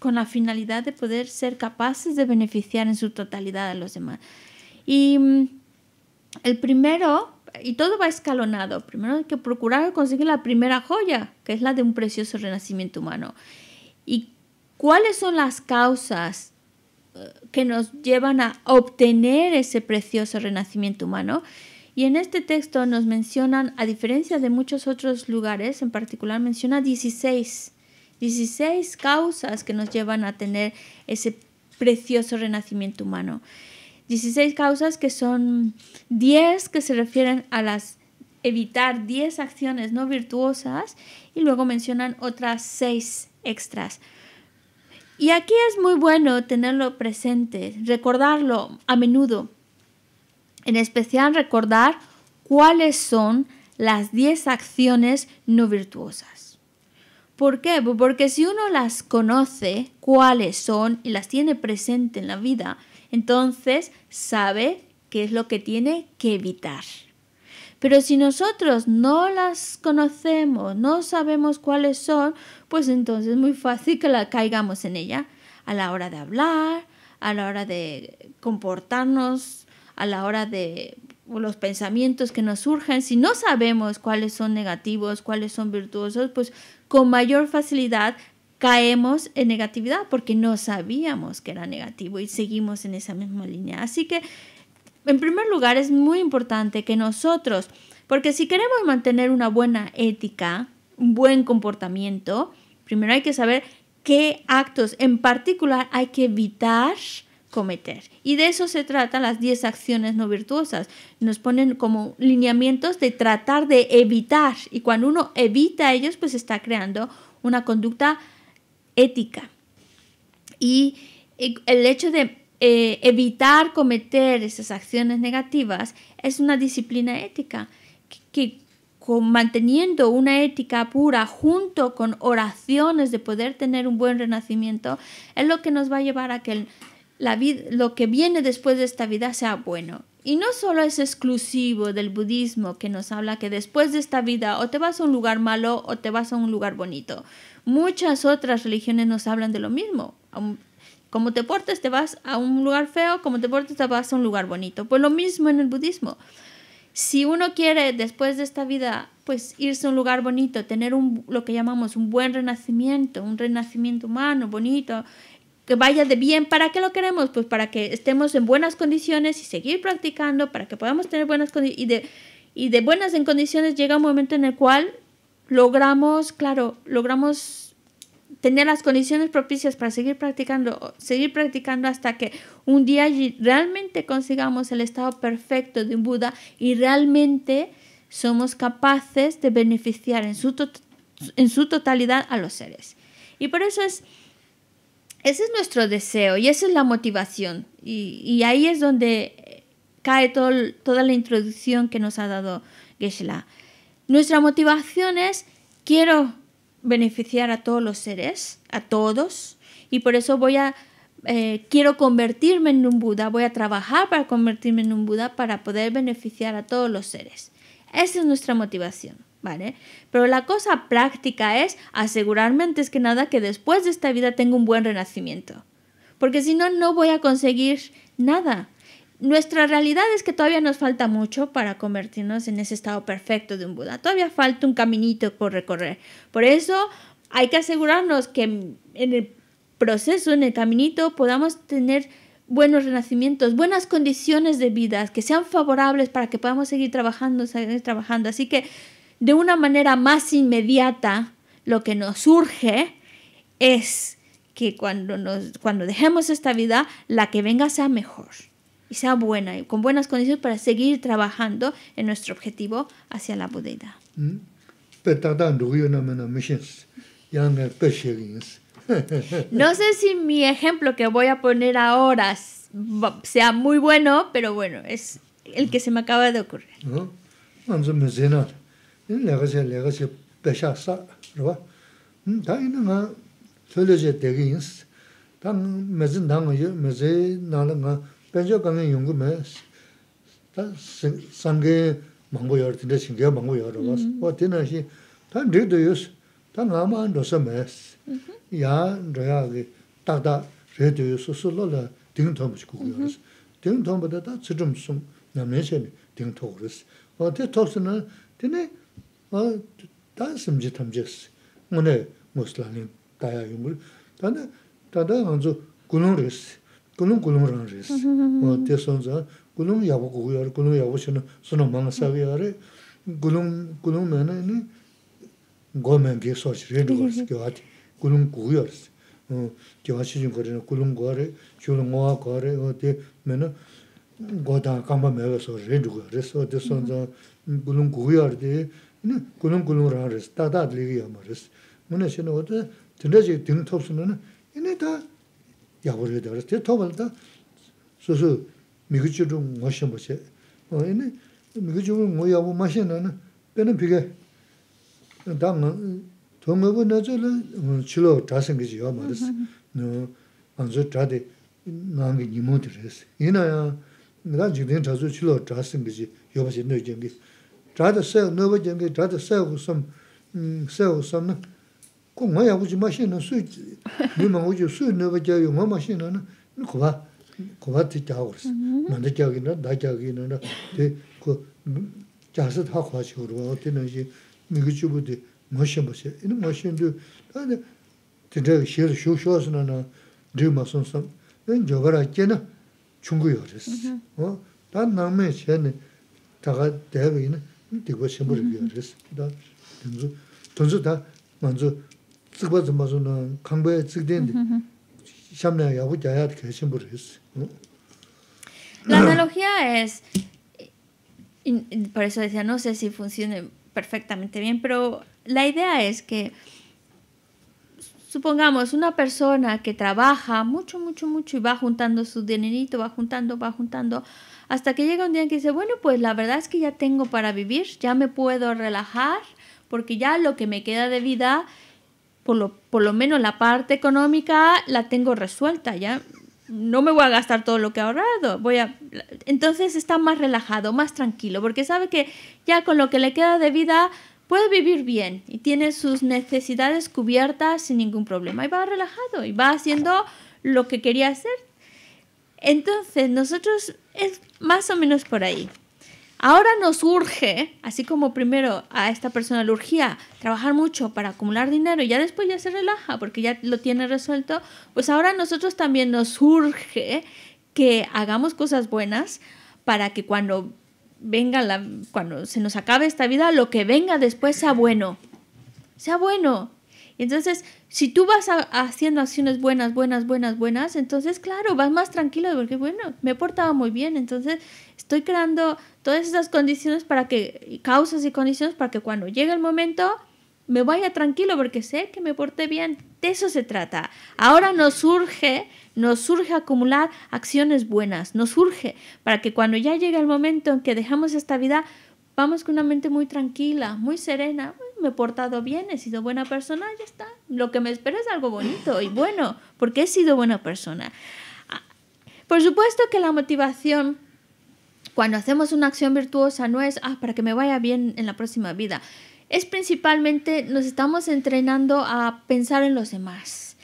con la finalidad de poder ser capaces de beneficiar en su totalidad a los demás. Y mm, el primero, y todo va escalonado, primero hay que procurar conseguir la primera joya, que es la de un precioso renacimiento humano. ¿Y cuáles son las causas eh, que nos llevan a obtener ese precioso renacimiento humano? Y en este texto nos mencionan, a diferencia de muchos otros lugares, en particular menciona 16 16 causas que nos llevan a tener ese precioso renacimiento humano. 16 causas que son 10 que se refieren a las evitar 10 acciones no virtuosas y luego mencionan otras 6 extras. Y aquí es muy bueno tenerlo presente, recordarlo a menudo. En especial recordar cuáles son las 10 acciones no virtuosas. ¿Por qué? Pues porque si uno las conoce, cuáles son, y las tiene presente en la vida, entonces sabe qué es lo que tiene que evitar. Pero si nosotros no las conocemos, no sabemos cuáles son, pues entonces es muy fácil que la caigamos en ella a la hora de hablar, a la hora de comportarnos, a la hora de o los pensamientos que nos surgen, si no sabemos cuáles son negativos, cuáles son virtuosos, pues con mayor facilidad caemos en negatividad porque no sabíamos que era negativo y seguimos en esa misma línea. Así que, en primer lugar, es muy importante que nosotros, porque si queremos mantener una buena ética, un buen comportamiento, primero hay que saber qué actos en particular hay que evitar cometer. Y de eso se trata las 10 acciones no virtuosas. Nos ponen como lineamientos de tratar de evitar. Y cuando uno evita ellos, pues está creando una conducta ética. Y el hecho de eh, evitar cometer esas acciones negativas es una disciplina ética que, manteniendo una ética pura junto con oraciones de poder tener un buen renacimiento es lo que nos va a llevar a que el lo que viene después de esta vida sea bueno. Y no solo es exclusivo del budismo que nos habla que después de esta vida o te vas a un lugar malo o te vas a un lugar bonito. Muchas otras religiones nos hablan de lo mismo. Como te portes te vas a un lugar feo, como te portes te vas a un lugar bonito. Pues lo mismo en el budismo. Si uno quiere después de esta vida pues irse a un lugar bonito, tener un, lo que llamamos un buen renacimiento, un renacimiento humano bonito, que vaya de bien. ¿Para qué lo queremos? Pues para que estemos en buenas condiciones y seguir practicando, para que podamos tener buenas condiciones. Y de, y de buenas en condiciones llega un momento en el cual logramos, claro, logramos tener las condiciones propicias para seguir practicando, seguir practicando hasta que un día realmente consigamos el estado perfecto de un Buda y realmente somos capaces de beneficiar en su, en su totalidad a los seres. Y por eso es ese es nuestro deseo y esa es la motivación. Y, ahí es donde eh, cae toda la introducción que nos ha dado geshe Nuestra motivación es quiero beneficiar a todos los seres, a todos, y por eso voy a eh, quiero convertirme en un Buda, voy a trabajar para convertirme en un Buda para poder beneficiar a todos los seres. Esa es nuestra motivación. ¿vale? Pero la cosa práctica es asegurarme antes que nada que después de esta vida tenga un buen renacimiento. Porque si no, no voy a conseguir nada. Nuestra realidad es que todavía nos falta mucho para convertirnos en ese estado perfecto de un Buda. Todavía falta un caminito por recorrer. Por eso hay que asegurarnos que en el proceso, en el caminito, podamos tener buenos renacimientos, buenas condiciones de vida, que sean favorables para que podamos seguir trabajando, seguir trabajando. Así que de una manera más inmediata, lo que nos surge es que cuando, nos, cuando dejemos esta vida, la que venga sea mejor y sea buena y con buenas condiciones para seguir trabajando en nuestro objetivo hacia la Buddha. ¿Mm? [LAUGHS] No sé si mi ejemplo que voy a poner ahora sea muy bueno, pero bueno, es el que se me acaba de ocurrir. 레거제 레거제 배샤사 로바 음 다이는 나 설레제 되게 담 메진 담어 메제 나는 나 배저 가면 용금에 다 상게 망고 열든데 신게 망고 열어 봐. 와 되나시 다 리도 다 나만 야 저야게 딱다 리도 유스 솔로라 등도 못 죽고 그러스. 등도 못 받다 톱스는 되네 ma da simji tamjiksi, ngone muslani daya yungur, tanda, tanda anzu gulung resi, gulung gulung rang resi, ma te sonza, gulung yabu gugu yari, gulung yabu shino suno manga sabi yari, gulung, gulung mena ini, go mengi sochi rindu gharisi, gyo 이니 군은 군은 라르스 다다들이야 말스 문에 신은 어디 드네지 등 톱스는 소소 미그치로 멋이 멋이 어 이네 미그치로 뭐야 뭐 마시는 때는 비게 다만 도모고 나절은 칠로 다 생기지요 말스 너 먼저 다데 나게 니모드레스 이나야 내가 지금 자주 칠로 다 생기지 너 이제 dhāda sāyā nāpa jāngi dhāda sāyā gu sāṁ, mm, sāyā gu sāṁ na, ku ngā yā gu jī māshī na sū, mī mā 다 jī sū nāpa jā yu ngā māshī na na, nī kubhā, kubhā tī jā gu rīsā, mā ndā jā gī na, dā jā gī na na, na jī na na, dhī na, chūngu La analogía es por eso decía no sé si funcione perfectamente bien, pero la idea es que supongamos una persona que trabaja mucho mucho mucho y va juntando su dinerito, va juntando, va juntando hasta que llega un día en que dice, bueno, pues la verdad es que ya tengo para vivir, ya me puedo relajar, porque ya lo que me queda de vida, por lo, por lo menos la parte económica, la tengo resuelta, ya no me voy a gastar todo lo que he ahorrado. Voy a... Entonces está más relajado, más tranquilo, porque sabe que ya con lo que le queda de vida puede vivir bien y tiene sus necesidades cubiertas sin ningún problema. Y va relajado y va haciendo lo que quería hacer. Entonces nosotros es más o menos por ahí. Ahora nos urge, así como primero a esta persona le urgía trabajar mucho para acumular dinero y ya después ya se relaja porque ya lo tiene resuelto, pues ahora nosotros también nos urge que hagamos cosas buenas para que cuando venga la, cuando se nos acabe esta vida, lo que venga después sea bueno. Sea bueno, entonces, si tú vas haciendo acciones buenas, buenas, buenas, buenas, entonces, claro, vas más tranquilo porque, bueno, me he portado muy bien, entonces estoy creando todas esas condiciones para que, causas y condiciones para que cuando llegue el momento me vaya tranquilo porque sé que me porté bien. De eso se trata. Ahora nos surge, nos surge acumular acciones buenas, nos surge para que cuando ya llegue el momento en que dejamos esta vida, vamos con una mente muy tranquila, muy serena me he portado bien, he sido buena persona, ya está. Lo que me espera es algo bonito y bueno, porque he sido buena persona. Ah, por supuesto que la motivación cuando hacemos una acción virtuosa no es ah, para que me vaya bien en la próxima vida. Es principalmente nos estamos entrenando a pensar en los demás.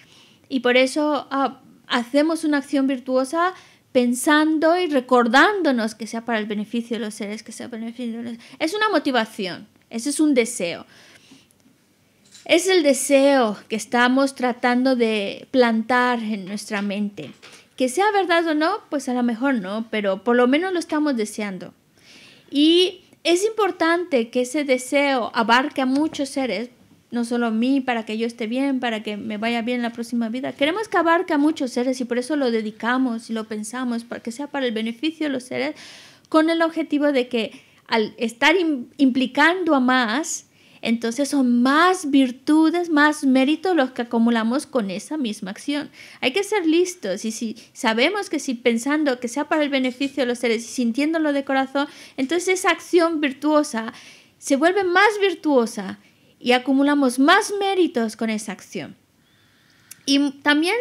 Y por eso ah, hacemos una acción virtuosa pensando y recordándonos que sea para el beneficio de los seres, que sea para el beneficio de los... Es una motivación, ese es un deseo. Es el deseo que estamos tratando de plantar en nuestra mente. Que sea verdad o no, pues a lo mejor no, pero por lo menos lo estamos deseando. Y es importante que ese deseo abarque a muchos seres, no solo a mí, para que yo esté bien, para que me vaya bien en la próxima vida. Queremos que abarque a muchos seres y por eso lo dedicamos y lo pensamos, para que sea para el beneficio de los seres, con el objetivo de que al estar implicando a más, entonces son más virtudes, más méritos los que acumulamos con esa misma acción. Hay que ser listos y si sabemos que si pensando que sea para el beneficio de los seres y sintiéndolo de corazón, entonces esa acción virtuosa se vuelve más virtuosa y acumulamos más méritos con esa acción. Y también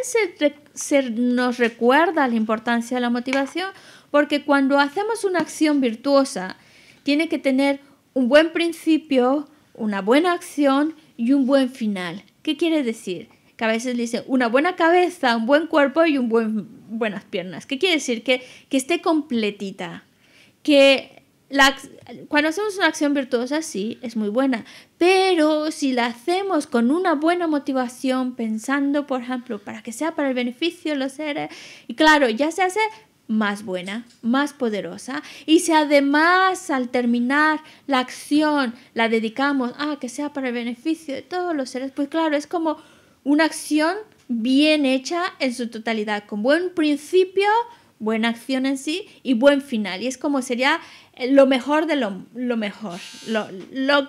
se, nos recuerda la importancia de la motivación porque cuando hacemos una acción virtuosa tiene que tener un buen principio, una buena acción y un buen final. ¿Qué quiere decir? Que a veces dice una buena cabeza, un buen cuerpo y un buen, buenas piernas. ¿Qué quiere decir? Que, esté completita. Que cuando hacemos una acción virtuosa, sí, es muy buena. Pero si la hacemos con una buena motivación, pensando, por ejemplo, para que sea para el beneficio de los seres, y claro, ya se hace más buena, más poderosa. Y si además al terminar la acción la dedicamos a ah, que sea para el beneficio de todos los seres, pues claro, es como una acción bien hecha en su totalidad, con buen principio, buena acción en sí y buen final. Y es como sería eh, lo mejor de lo, mejor. Lo,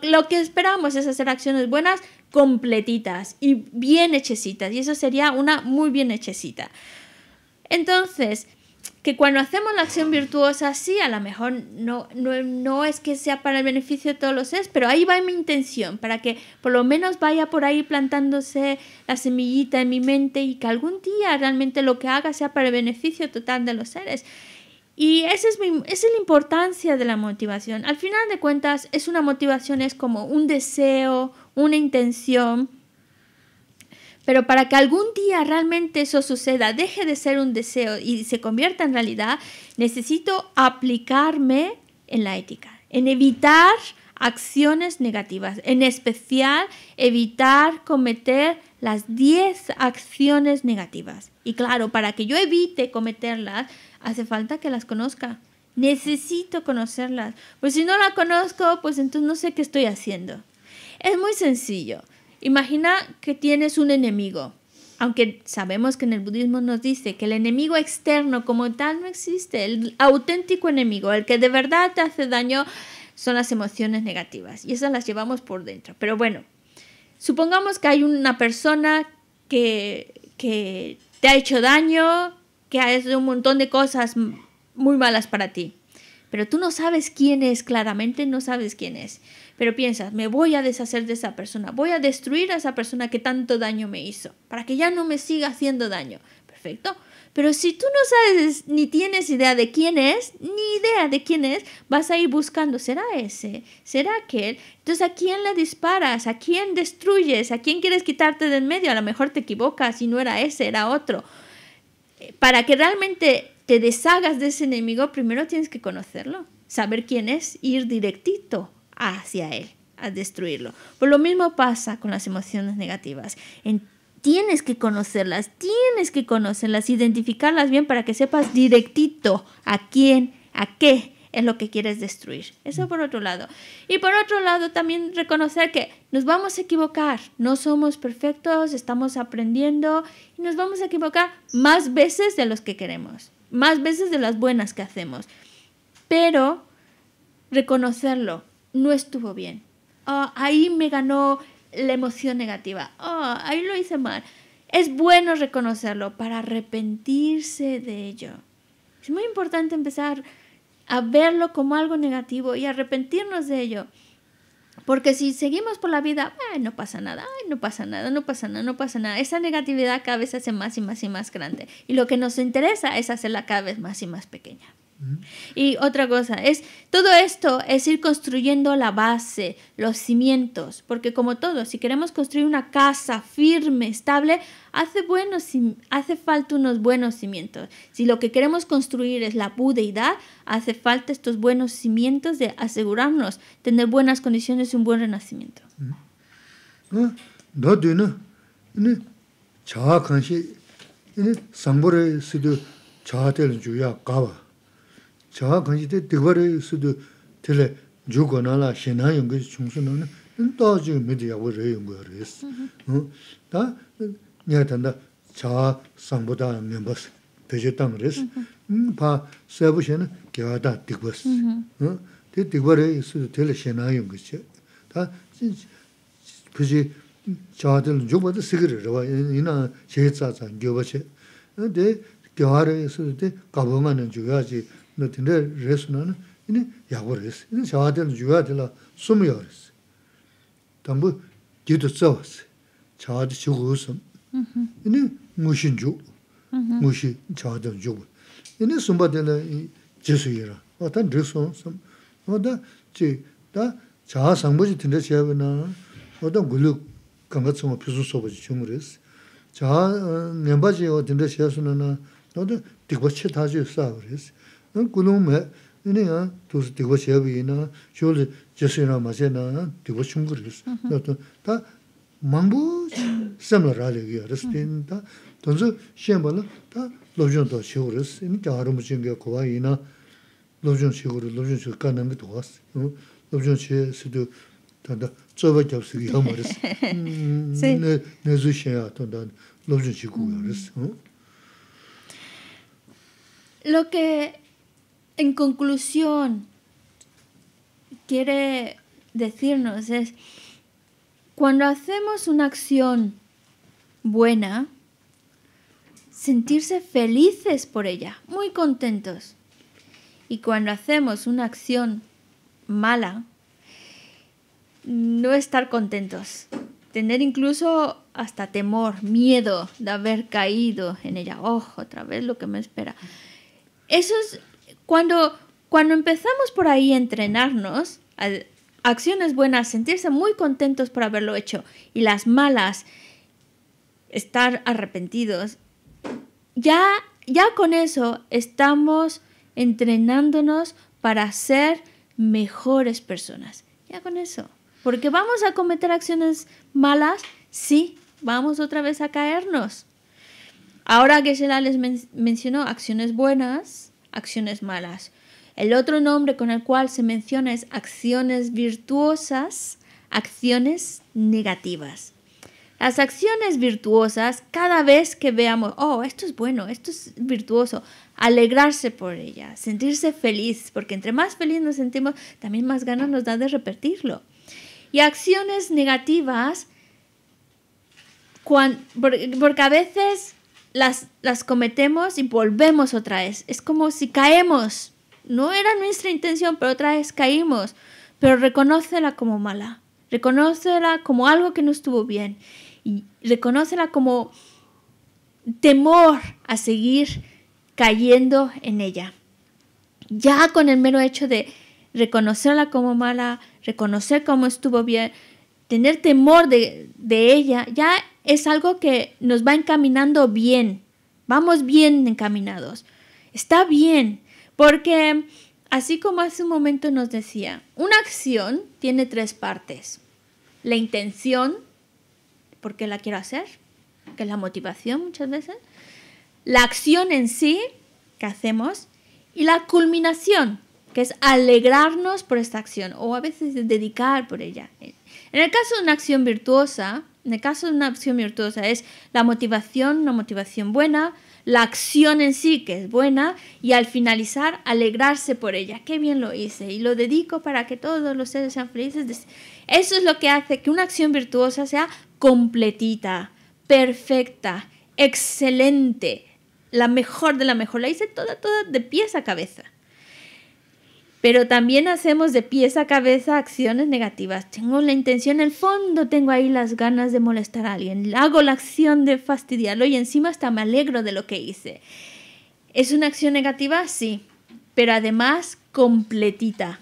lo, que esperamos es hacer acciones buenas completitas y bien hechecitas. Y eso sería una muy bien hechecita. Entonces, que cuando hacemos la acción virtuosa, sí, a lo mejor no, no, es que sea para el beneficio de todos los seres, pero ahí va mi intención, para que por lo menos vaya por ahí plantándose la semillita en mi mente y que algún día realmente lo que haga sea para el beneficio total de los seres. Y es, esa es la importancia de la motivación. Al final de cuentas, es una motivación, es como un deseo, una intención pero para que algún día realmente eso suceda, deje de ser un deseo y se convierta en realidad, necesito aplicarme en la ética, en evitar acciones negativas, en especial evitar cometer las 10 acciones negativas. Y claro, para que yo evite cometerlas, hace falta que las conozca. Necesito conocerlas. Pues si no las conozco, pues entonces no sé qué estoy haciendo. Es muy sencillo. Imagina que tienes un enemigo. Aunque sabemos que en el budismo nos dice que el enemigo externo como tal no existe, el auténtico enemigo, el que de verdad te hace daño, son las emociones negativas y esas las llevamos por dentro. Pero bueno, supongamos que hay una persona que, que te ha hecho daño, que ha hecho un montón de cosas muy malas para ti, pero tú no sabes quién es claramente, no sabes quién es. Pero piensas, me voy a deshacer de esa persona, voy a destruir a esa persona que tanto daño me hizo, para que ya no me siga haciendo daño. Perfecto. Pero si tú no sabes ni tienes idea de quién es, ni idea de quién es, vas a ir buscando, ¿será ese? ¿Será aquel? Entonces, ¿a quién le disparas? ¿A quién destruyes? ¿A quién quieres quitarte del medio? A lo mejor te equivocas y no era ese, era otro. Eh, para que realmente te deshagas de ese enemigo, primero tienes que conocerlo, saber quién es, ir directito hacia él, a destruirlo. Por lo mismo pasa con las emociones negativas. tienes que conocerlas, tienes que conocerlas, identificarlas bien para que sepas directito a quién, a qué es lo que quieres destruir. Eso por otro lado. Y por otro lado, también reconocer que nos vamos a equivocar, no somos perfectos, estamos aprendiendo y nos vamos a equivocar más veces de los que queremos, más veces de las buenas que hacemos. Pero reconocerlo, no estuvo bien. Ah, ahí me ganó la emoción negativa. Ah, ahí lo hice mal. Es bueno reconocerlo para arrepentirse de ello. Es muy importante empezar a verlo como algo negativo y arrepentirnos de ello. Porque si seguimos por la vida, no pasa nada, no pasa nada, no pasa nada, no pasa nada. Esa negatividad cada vez se hace más y más y más grande. Y lo que nos interesa es hacerla cada vez más y más pequeña. Y otra cosa, es todo esto es ir construyendo la base, los cimientos, porque como todo, si queremos construir una casa firme, estable, hace, hace falta unos buenos cimientos. Si lo que queremos construir es la budeidad, hace falta estos buenos cimientos de asegurarnos tener buenas condiciones y un buen renacimiento. chaha kanchi te dikwari sudu tile juko nala shenan yungi chungsu nana daa chiga midi yagwa rei yungu ya rei si. Daa hm? nyaya tanda chaha sangpo daa nyamba si, peche tang rei si. Hm, Paa saibu shena kiawa daa dikwa si. Hm? Te dikwari sudu tile shenan yungi chi. Daa pechi chaha tila juko da rawa, sudu nā tīndā rēs nā nā, inā yāgu rēs, inā shāgā tīla, yuwa 음 sumu yā 음 Tāmbu gītā tsā wā sī, chāgā tī 어떤 gu sum, inā mūshī njū, mūshī chāgā tī njū. Inā sumba tīla jēsu yī rā, wā tā rēs sum sum. Wā chī, chī nā, wā lū kāngā wā pīsū chī Tā kūlaṅ mhē, inī ā, tūsi tīkwa chēwī inā, chūli jēsī na māsē na tīkwa chūngurī sī. Tā māngbū chī, sīsámā rāli yā rā sī tīn. Tā tōn sū, shēn pa lá, tā lōb zhūna tō shēwī rā sī. Inī kā āramu chīn kia kuwā inā, lōb zhūna kā nāngi sī tū tsōba en conclusión, quiere decirnos es, cuando hacemos una acción buena, sentirse felices por ella, muy contentos. Y cuando hacemos una acción mala, no estar contentos, tener incluso hasta temor, miedo de haber caído en ella. Oh, otra vez lo que me espera. Eso es cuando, cuando empezamos por ahí a entrenarnos, acciones buenas, sentirse muy contentos por haberlo hecho y las malas, estar arrepentidos, ya, ya con eso estamos entrenándonos para ser mejores personas. Ya con eso. Porque vamos a cometer acciones malas, sí, vamos otra vez a caernos. Ahora que Shela les mencionó acciones buenas, acciones malas. El otro nombre con el cual se menciona es acciones virtuosas, acciones negativas. Las acciones virtuosas, cada vez que veamos, oh, esto es bueno, esto es virtuoso, alegrarse por ella, sentirse feliz, porque entre más feliz nos sentimos, también más ganas nos da de repetirlo. Y acciones negativas, porque a veces las, cometemos y volvemos otra vez. Es como si caemos. No era nuestra intención, pero otra vez caímos. Pero reconócela como mala. Reconócela como algo que no estuvo bien. Y reconócela como temor a seguir cayendo en ella. Ya con el mero hecho de reconocerla como mala, reconocer cómo estuvo bien, tener temor de, de ella, ya es algo que nos va encaminando bien. Vamos bien encaminados. Está bien, porque así como hace un momento nos decía, una acción tiene tres partes. La intención, Porque la quiero hacer, que es la motivación muchas veces. La acción en sí, que hacemos. Y la culminación, que es alegrarnos por esta acción o a veces dedicar por ella. En el caso de una acción virtuosa, en el caso de una acción virtuosa es la motivación, una motivación buena, la acción en sí que es buena y al finalizar alegrarse por ella. Qué bien lo hice y lo dedico para que todos los seres sean felices. Eso es lo que hace que una acción virtuosa sea completita, perfecta, excelente, la mejor de la mejor. La hice toda, toda de pies a cabeza pero también hacemos de pies a cabeza acciones negativas. Tengo la intención, en el fondo tengo ahí las ganas de molestar a alguien, hago la acción de fastidiarlo y encima hasta me alegro de lo que hice. ¿Es una acción negativa? Sí, pero además completita,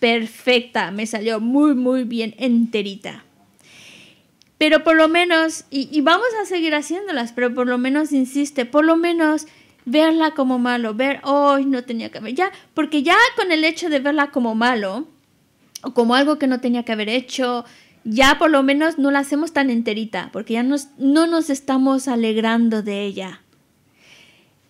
perfecta, me salió muy, muy bien, enterita. Pero por lo menos, y, y vamos a seguir haciéndolas, pero por lo menos, insiste, por lo menos verla como malo, ver, hoy oh, no tenía que haber, ya, porque ya con el hecho de verla como malo, o como algo que no tenía que haber hecho, ya por lo menos no la hacemos tan enterita, porque ya no nos estamos alegrando de ella.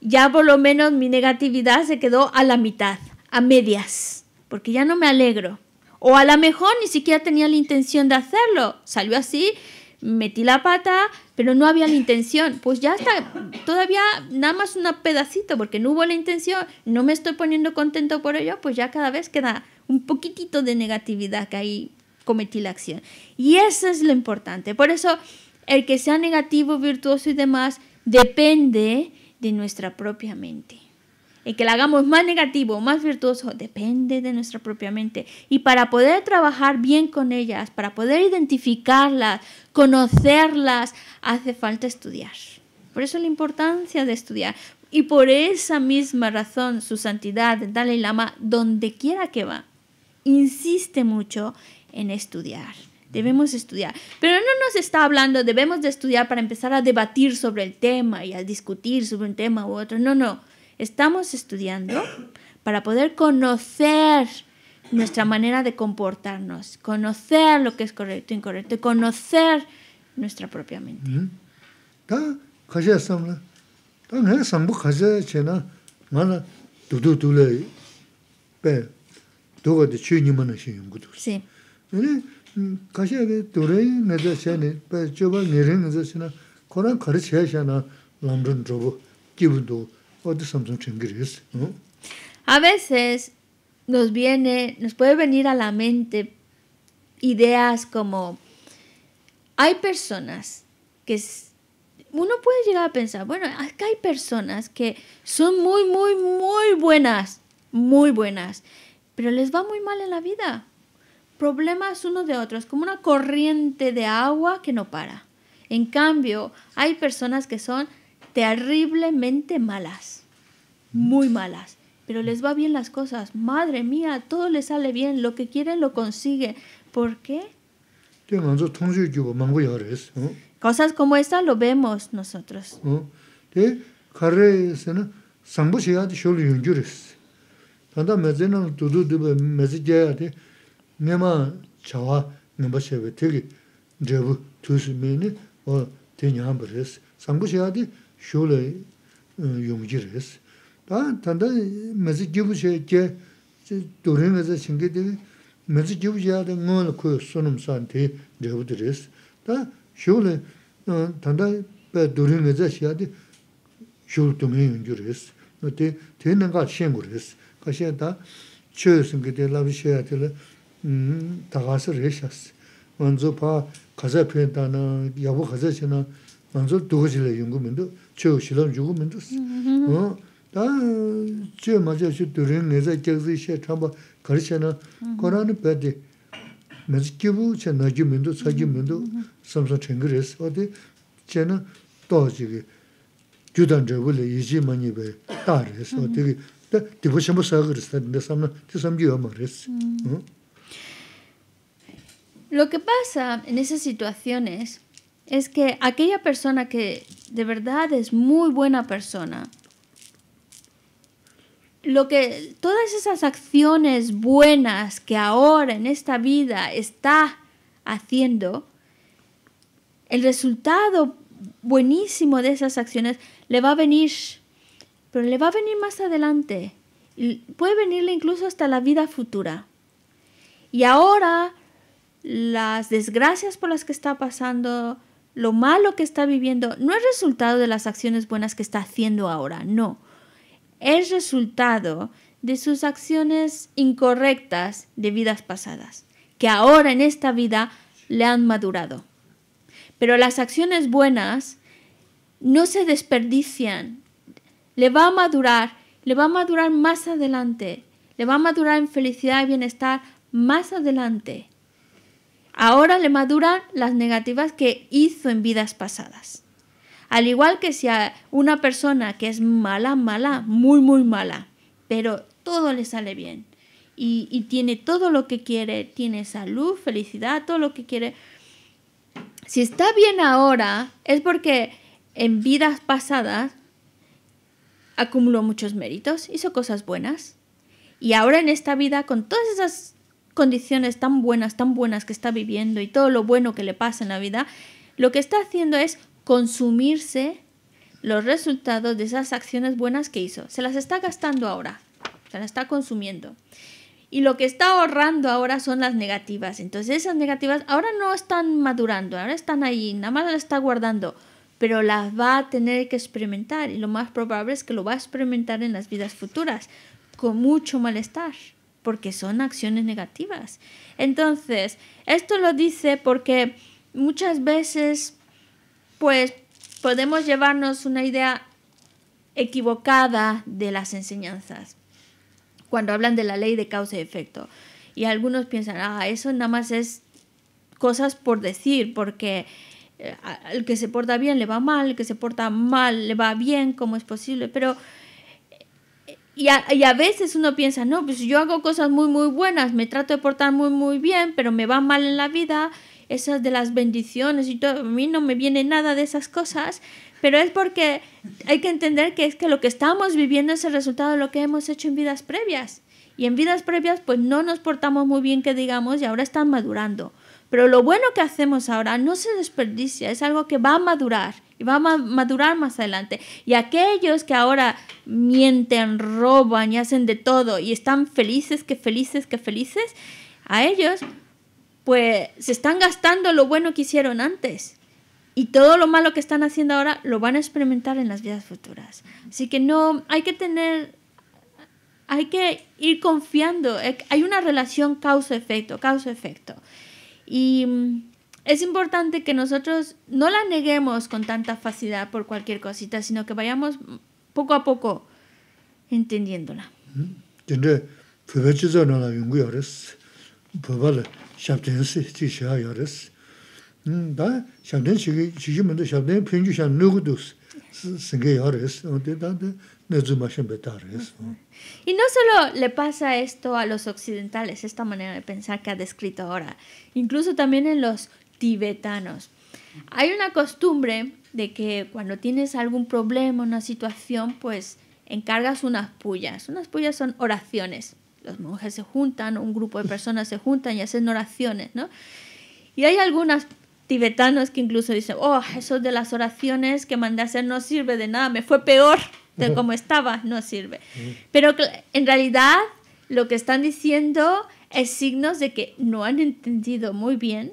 Ya por lo menos mi negatividad se quedó a la mitad, a medias, porque ya no me alegro. O a lo mejor ni siquiera tenía la intención de hacerlo, salió así metí la pata, pero no había la intención. Pues ya está, todavía nada más un pedacito, porque no hubo la intención, no me estoy poniendo contento por ello, pues ya cada vez queda un poquitito de negatividad que ahí cometí la acción. Y eso es lo importante. Por eso, el que sea negativo, virtuoso y demás, depende de nuestra propia mente y que la hagamos más negativo, más virtuoso, depende de nuestra propia mente. Y para poder trabajar bien con ellas, para poder identificarlas, conocerlas, hace falta estudiar. Por eso la importancia de estudiar. Y por esa misma razón, su santidad, el Dalai Lama, donde quiera que va, insiste mucho en estudiar. Debemos estudiar. Pero no nos está hablando, debemos de estudiar para empezar a debatir sobre el tema y a discutir sobre un tema u otro. No, no estamos estudiando para poder conocer nuestra manera de comportarnos, conocer lo que es correcto e incorrecto conocer nuestra propia mente. A veces nos viene, nos puede venir a la mente ideas como hay personas que uno puede llegar a pensar, bueno, acá hay personas que son muy, muy, muy buenas, muy buenas, pero les va muy mal en la vida. Problemas uno de otros, como una corriente de agua que no para. En cambio, hay personas que son terriblemente malas, muy malas, pero les va bien las cosas. Madre mía, todo les sale bien, lo que quieren lo consigue. ¿Por qué? Cosas como esta lo vemos nosotros. shūla uh, yōngjī rēs. 탄다 tānda mēzī jīvū shē jē, dōrē mēzī shīngi tēgī, mēzī jīvū shē yādā ngō nā kuya sūnum sān tē rēhū tē rēs. Tā shūla uh, tānda bē dōrē mēzī shē yādā shūla tōngi yōngjī rēs. Tē labi mm, yabu chö shilam yugu mendus. Da chö maja shi duri ngeza jagzi shi chamba karisha na korani padi mendus kibu cha naji mendu, saji mendu, samsa chengi resi padi cha na to jige gyudan jabu le yiji mani Lo que pasa en esas situaciones es que aquella persona que de verdad es muy buena persona, lo que todas esas acciones buenas que ahora en esta vida está haciendo, el resultado buenísimo de esas acciones le va a venir, pero le va a venir más adelante. Puede venirle incluso hasta la vida futura. Y ahora las desgracias por las que está pasando, lo malo que está viviendo no es resultado de las acciones buenas que está haciendo ahora, no. Es resultado de sus acciones incorrectas de vidas pasadas, que ahora en esta vida le han madurado. Pero las acciones buenas no se desperdician, le va a madurar, le va a madurar más adelante, le va a madurar en felicidad y bienestar más adelante. Ahora le maduran las negativas que hizo en vidas pasadas. Al igual que si a una persona que es mala, mala, muy, muy mala, pero todo le sale bien y, y tiene todo lo que quiere, tiene salud, felicidad, todo lo que quiere. Si está bien ahora, es porque en vidas pasadas acumuló muchos méritos, hizo cosas buenas. Y ahora en esta vida, con todas esas condiciones tan buenas, tan buenas que está viviendo y todo lo bueno que le pasa en la vida, lo que está haciendo es consumirse los resultados de esas acciones buenas que hizo. Se las está gastando ahora, se las está consumiendo. Y lo que está ahorrando ahora son las negativas. Entonces esas negativas ahora no están madurando, ahora están ahí, nada más las está guardando, pero las va a tener que experimentar y lo más probable es que lo va a experimentar en las vidas futuras con mucho malestar porque son acciones negativas. Entonces, esto lo dice porque muchas veces, pues, podemos llevarnos una idea equivocada de las enseñanzas cuando hablan de la ley de causa y efecto. Y algunos piensan, ah, eso nada más es cosas por decir, porque el eh, que se porta bien le va mal, el que se porta mal le va bien, ¿cómo es posible? Pero y a, veces uno piensa, no, pues yo hago cosas muy, muy buenas, me trato de portar muy, muy bien, pero me va mal en la vida, esas de las bendiciones y todo, a mí no me viene nada de esas cosas, pero es porque hay que entender que es que lo que estamos viviendo es el resultado de lo que hemos hecho en vidas previas. Y en vidas previas, pues no nos portamos muy bien, que digamos, y ahora están madurando. Pero lo bueno que hacemos ahora no se desperdicia, es algo que va a madurar y va a madurar más adelante. Y aquellos que ahora mienten, roban y hacen de todo y están felices, que felices, que felices, a ellos pues se están gastando lo bueno que hicieron antes. Y todo lo malo que están haciendo ahora lo van a experimentar en las vidas futuras. Así que no, hay que tener, hay que ir confiando. Hay una relación causa-efecto, causa-efecto. Y mm, es importante que nosotros no la neguemos con tanta facilidad por cualquier cosita, sino que vayamos poco a poco entendiéndola. Mm-hmm. Y no solo le pasa esto a los occidentales, esta manera de pensar que ha descrito ahora, incluso también en los tibetanos. Hay una costumbre de que cuando tienes algún problema, una situación, pues encargas unas pullas. Unas pullas son oraciones. Los monjes se juntan, un grupo de personas se juntan y hacen oraciones, ¿no? Y hay algunos tibetanos que incluso dicen, oh, eso de las oraciones que mandé a hacer no sirve de nada, me fue peor de [LAUGHS] como estaba, no sirve. Pero en realidad lo que están diciendo es signos de que no han entendido muy bien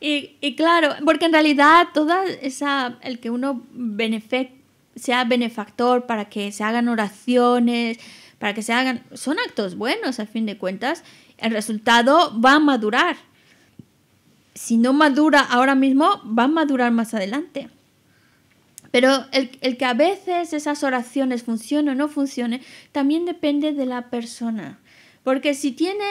Y, claro, porque en realidad toda esa, el que uno sea benefactor para que se hagan oraciones, para que se hagan, son actos buenos a fin de cuentas, el resultado va a madurar. Si no madura ahora mismo, va a madurar más adelante. Pero el, el que a veces esas oraciones funcionen o no funcionen, también depende de la persona. Porque si tiene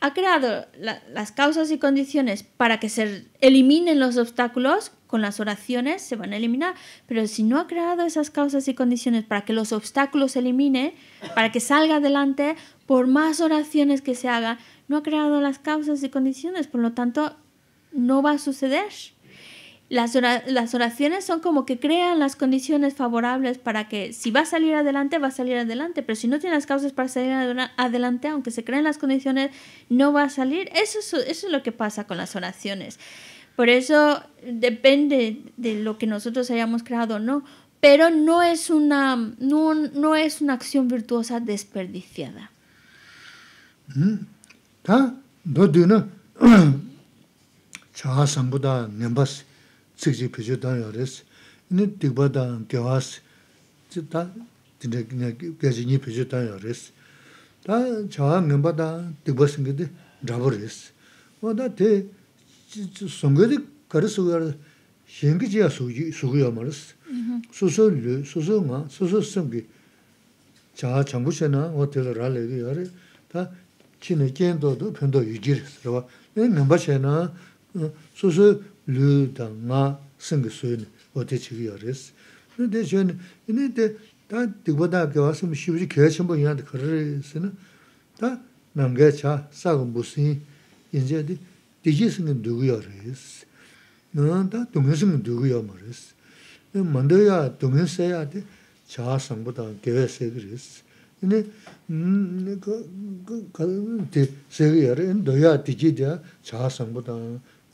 ha creado las causas y condiciones para que se eliminen los obstáculos, con las oraciones se van a eliminar, pero si no ha creado esas causas y condiciones para que los obstáculos se eliminen, para que salga adelante, por más oraciones que se haga, no ha creado las causas y condiciones, por lo tanto, no va a suceder. Las, oraciones son como que crean las condiciones favorables para que si va a salir adelante, va a salir adelante, pero si no tiene las causas para salir adelante, aunque se creen las condiciones, no va a salir. Eso es, eso es lo que pasa con las oraciones. Por eso depende de lo que nosotros hayamos creado o no, pero no es una, no, no es una acción virtuosa desperdiciada. Mm. [CLEARS THROAT] tsikchik pichu dan yoris. Ini dikba 지다 gyawas, ta gaji nyi pichu dan yoris. Ta chawa ngenpa dan dikba singi di draburis. Wada te songe di kari sugu yoris, shengi jiya sugu yomaris. 다 mm-hmm. lu, susu nga, susu singi. Chawa changbu she Ta do susu... 르다나 dā ngā sīng sūyīn wā tē chīgī yā rīs. Nā tē chīgī yā, inī tē tā tīkwa dā gāwā sīm shīw jī kē chīmbō yā tā khir rīs nā, tā nā ngā chā sā gā mbū sīng yin chā tī dūgī yā rīs. dūgī yā mā rīs. yā yā chā rīs. yā yā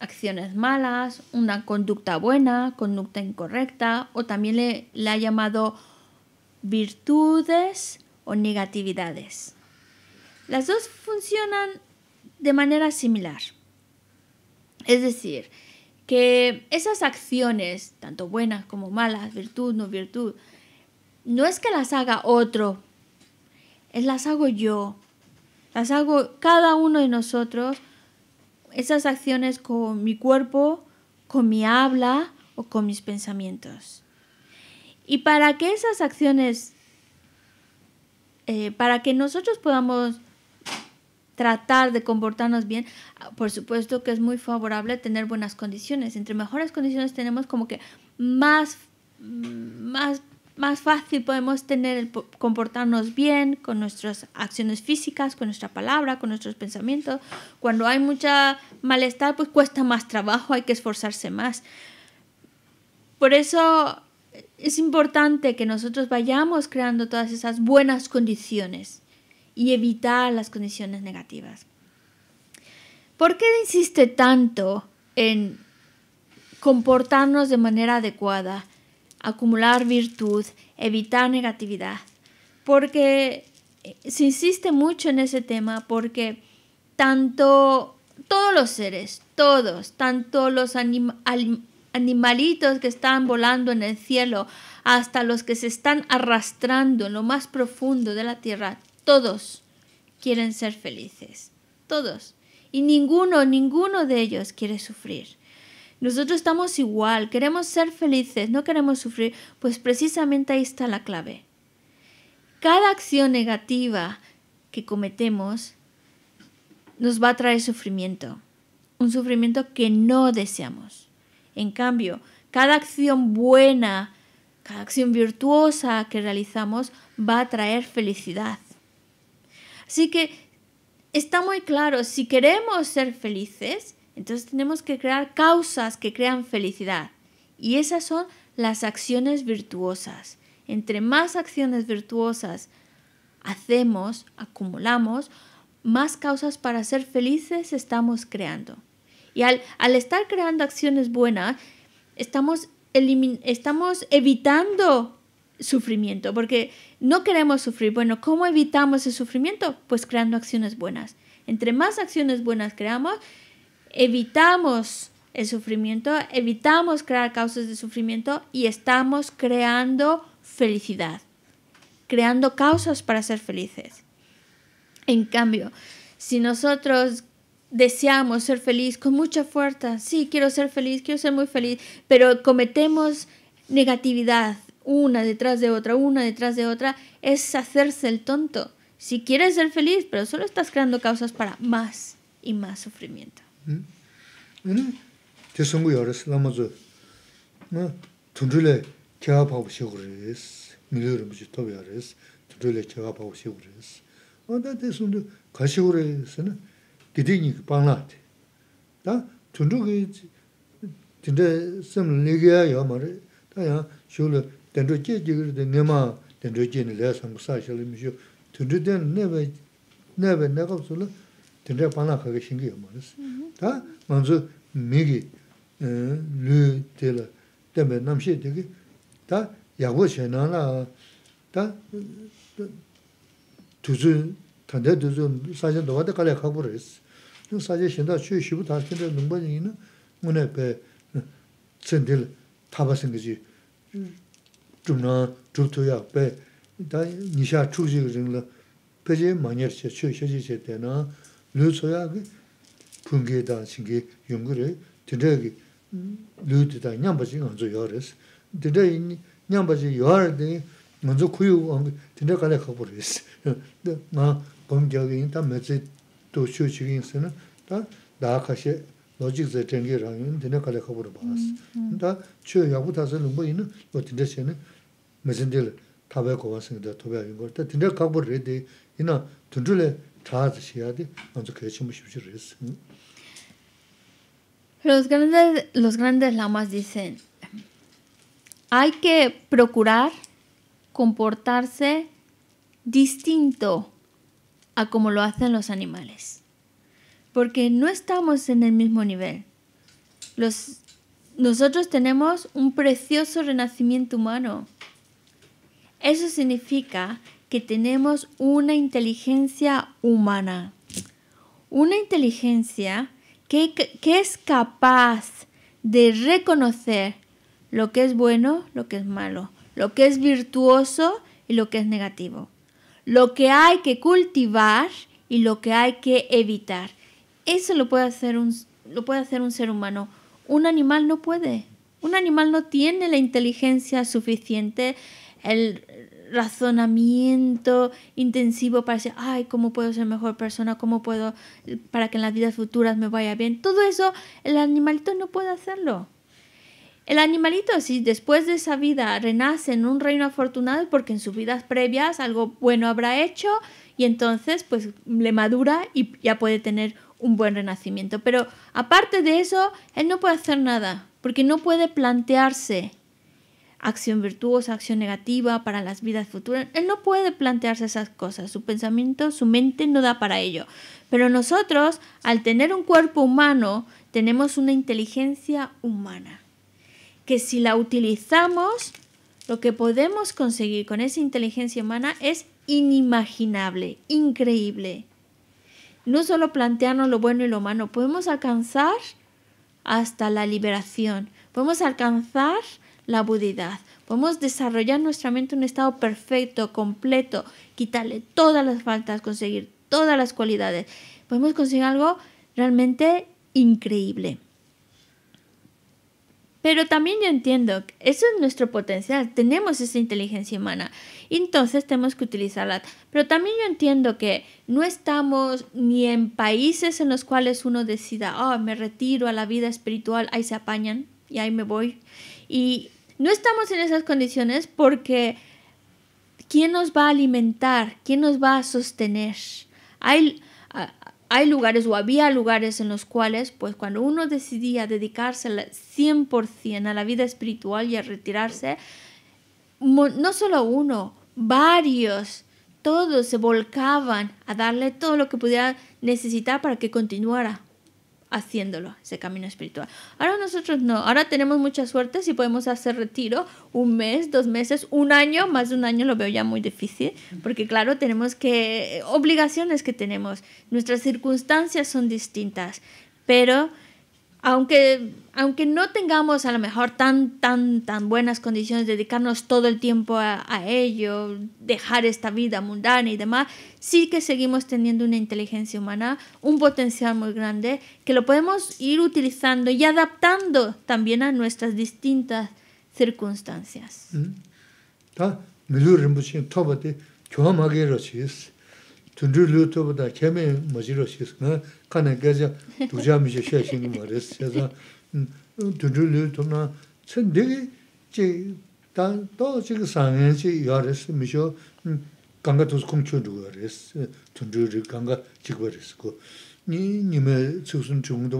acciones malas, una conducta buena, conducta incorrecta, o también le, ha llamado virtudes o negatividades. Las dos funcionan de manera similar. Es decir, que esas acciones, tanto buenas como malas, virtud, no virtud, no es que las haga otro, es las hago yo, las hago cada uno de nosotros esas acciones con mi cuerpo, con mi habla o con mis pensamientos. Y para que esas acciones, eh, para que nosotros podamos tratar de comportarnos bien, por supuesto que es muy favorable tener buenas condiciones. Entre mejores condiciones tenemos como que más, más más fácil podemos tener comportarnos bien con nuestras acciones físicas, con nuestra palabra, con nuestros pensamientos. Cuando hay mucha malestar, pues cuesta más trabajo, hay que esforzarse más. Por eso eh, es importante que nosotros vayamos creando todas esas buenas condiciones y evitar las condiciones negativas. ¿Por qué insiste tanto en comportarnos de manera adecuada? acumular virtud, evitar negatividad. Porque eh, se insiste mucho en ese tema porque tanto todos los seres, todos, tanto los animalitos que están volando en el cielo, hasta los que se están arrastrando en lo más profundo de la tierra, todos quieren ser felices, todos. Y ninguno, ninguno de ellos quiere sufrir. Nosotros estamos igual, queremos ser felices, no queremos sufrir, pues precisamente ahí está la clave. Cada acción negativa que cometemos nos va a traer sufrimiento, un sufrimiento que no deseamos. En cambio, cada acción buena, cada acción virtuosa que realizamos va a traer felicidad. Así que está muy claro, si queremos ser felices, entonces tenemos que crear causas que crean felicidad. Y esas son las acciones virtuosas. Entre más acciones virtuosas hacemos, acumulamos, más causas para ser felices estamos creando. Y al, estar creando acciones buenas, estamos, estamos evitando sufrimiento, porque no queremos sufrir. Bueno, ¿cómo evitamos el sufrimiento? Pues creando acciones buenas. Entre más acciones buenas creamos, evitamos el sufrimiento, evitamos crear causas de sufrimiento y estamos creando felicidad, creando causas para ser felices. En cambio, si nosotros deseamos ser feliz con mucha fuerza, sí, quiero ser feliz, quiero ser muy feliz, pero cometemos negatividad una detrás de otra, una detrás de otra, es hacerse el tonto. Si quieres ser feliz, pero solo estás creando causas para más y más sufrimiento. 응? 제 성구 열었어. 나머지 뭐 둘둘에 제가 봐고 쉬고 그랬어. 밀려를 무지 또 열었어. 둘둘에 제가 봐고 쉬고 그랬어. 어다 대선도 가시고 그랬어. 기대니 방나티. 다 둘둘이 진짜 좀 얘기해요. 말이. 다야 쇼를 된도 제지를 내마 된도 제는 내가 상사실이 무슨 둘둘된 내가 내가 내가 tindrā pāna 거기 shingi yā mārīs. Tā ngā dzū mīgi lū tīla tēmbē nāmshī tīki, tā yāgu shē nāna, tā tūzū, tāndē tūzū sācīn dōgā tā kālē kākbū rīs. Nū sācī shindā chū shību tās tīndrā nūmbā jīngi nā, ngū nē pē tsīn tīla tāba shingi jī, chūm nā, chūb lū sōyā kī pūngī dā chīngī yungu rī, tindā kī lū tindā ñāmbacī ngānsu yuwa rī sī. Tindā ñāmbacī yuwa rī dī ngānsu kuyū 로직 tindā kālā kāpū rī sī. Ngā gōm kia kī yīntā mē tsī tō shū chī kī yīnsi nā, tā dā kāshī lōchik zē tēngi rā kālā rī bā sī. chū tā Los grandes los grandes lamas dicen hay que procurar comportarse distinto a como lo hacen los animales. Porque no estamos en el mismo nivel. Los, nosotros tenemos un precioso renacimiento humano. Eso significa que que tenemos una inteligencia humana. Una inteligencia que, es capaz de reconocer lo que es bueno, lo que es malo, lo que es virtuoso y lo que es negativo, lo que hay que cultivar y lo que hay que evitar. Eso lo puede hacer un, lo puede hacer un ser humano. Un animal no puede. Un animal no tiene la inteligencia suficiente, el razonamiento intensivo para decir, ay, ¿cómo puedo ser mejor persona? ¿Cómo puedo para que en las vidas futuras me vaya bien? Todo eso el animalito no puede hacerlo. El animalito, si después de esa vida renace en un reino afortunado, porque en sus vidas previas algo bueno habrá hecho y entonces pues le madura y ya puede tener un buen renacimiento. Pero aparte de eso, él no puede hacer nada, porque no puede plantearse acción virtuosa, acción negativa para las vidas futuras. Él no puede plantearse esas cosas, su pensamiento, su mente no da para ello. Pero nosotros, al tener un cuerpo humano, tenemos una inteligencia humana, que si la utilizamos, lo que podemos conseguir con esa inteligencia humana es inimaginable, increíble. No solo plantearnos lo bueno y lo malo, podemos alcanzar hasta la liberación, podemos alcanzar la budidad. Podemos desarrollar nuestra mente un estado perfecto, completo, quitarle todas las faltas, conseguir todas las cualidades. Podemos conseguir algo realmente increíble. Pero también yo entiendo, eso es nuestro potencial, tenemos esa inteligencia humana, entonces tenemos que utilizarla. Pero también yo entiendo que no estamos ni en países en los cuales uno decida, oh, me retiro a la vida espiritual, ahí se apañan y ahí me voy. Y no estamos en esas condiciones porque ¿quién nos va a alimentar? ¿Quién nos va a sostener? Hay, hay lugares o había lugares en los cuales, pues cuando uno decidía dedicarse al 100% a la vida espiritual y a retirarse, no solo uno, varios, todos se volcaban a darle todo lo que pudiera necesitar para que continuara haciéndolo, ese camino espiritual. Ahora nosotros no, ahora tenemos mucha suerte si podemos hacer retiro un mes, dos meses, un año, más de un año lo veo ya muy difícil, porque claro, tenemos que, eh, obligaciones que tenemos, nuestras circunstancias son distintas, pero aunque, aunque no tengamos a lo mejor tan, tan, tan buenas condiciones, de dedicarnos todo el tiempo a, ello, dejar esta vida mundana y demás, sí que seguimos teniendo una inteligencia humana, un potencial muy grande, que lo podemos ir utilizando y adaptando también a nuestras distintas circunstancias. Mm-hmm. zhundru ryu tu bada che me majiro shis nga ka na gaya dhujaa miche shaa shingi maris chazaa zhundru mm, ryu tu na chandiki mm, chi taa chigi saa nga chigi yaris micho nga ganga tos kong chundru gharis zhundru ryu ganga chigwaaris kua nime tsuk shingi shingi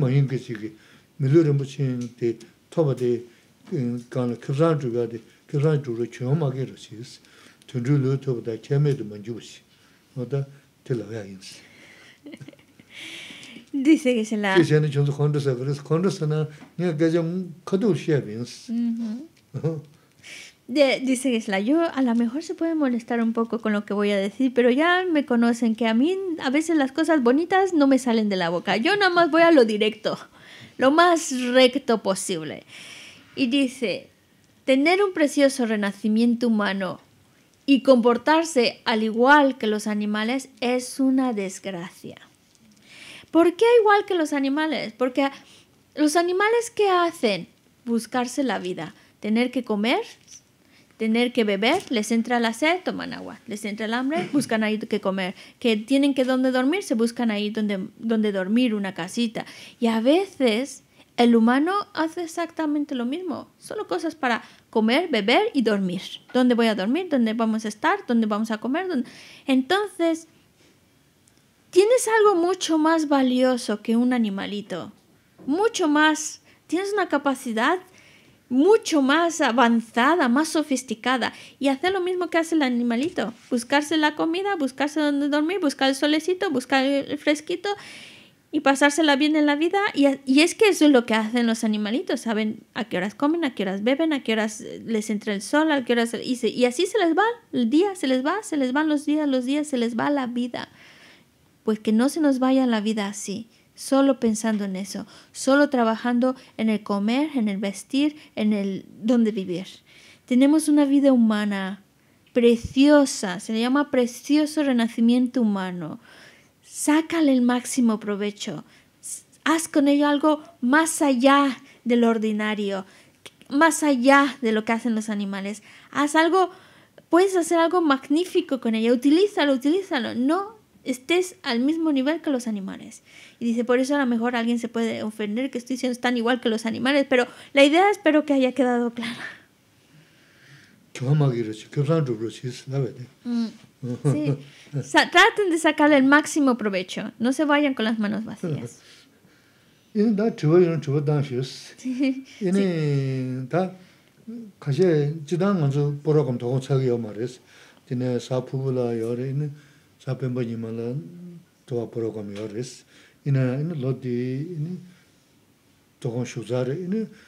mazi ma chigi rinpo chingi Dice que la... yo a lo mejor se puede molestar un poco con lo que voy a decir, pero ya me conocen que a mí a veces las cosas bonitas no me salen de la boca. Yo nada más voy a lo directo, lo más recto posible y dice, tener un precioso renacimiento humano y comportarse al igual que los animales es una desgracia. ¿Por qué igual que los animales? Porque los animales ¿qué hacen? Buscarse la vida, tener que comer, tener que beber, les entra la sed, toman agua, les entra el hambre, [COUGHS] buscan ahí que comer, que tienen que donde dormir, se buscan ahí donde, donde dormir una casita. Y a veces el humano hace exactamente lo mismo, solo cosas para comer, beber y dormir. ¿Dónde voy a dormir? ¿Dónde vamos a estar? ¿Dónde vamos a comer? Entonces, tienes algo mucho más valioso que un animalito, mucho más, tienes una capacidad mucho más avanzada, más sofisticada y hacer lo mismo que hace el animalito, buscarse la comida, buscarse donde dormir, buscar el solecito, buscar el fresquito y pasársela bien en la vida. Y, es que eso es lo que hacen los animalitos, saben a qué horas comen, a qué horas beben, a qué horas eh, les entra el sol, a qué horas... Y, y así se les va el día, se les va, se les van los días, los días, se les va la vida. Pues que no se nos vaya la vida así, solo pensando en eso, solo trabajando en el comer, en el vestir, en el dónde vivir. Tenemos una vida humana preciosa, se le llama precioso renacimiento humano. Sácale el máximo provecho. Haz con ello algo más allá de lo ordinario, más allá de lo que hacen los animales. Haz algo, puedes hacer algo magnífico con ella. Utilízalo, utilízalo. No estés al mismo nivel que los animales. Y dice, por eso a lo mejor alguien se puede ofender que estoy diciendo tan igual que los animales, pero la idea espero que haya quedado clara. Mm, traten de sacarle el máximo provecho. No se vayan con las manos vacías. [LAUGHS] [LAUGHS]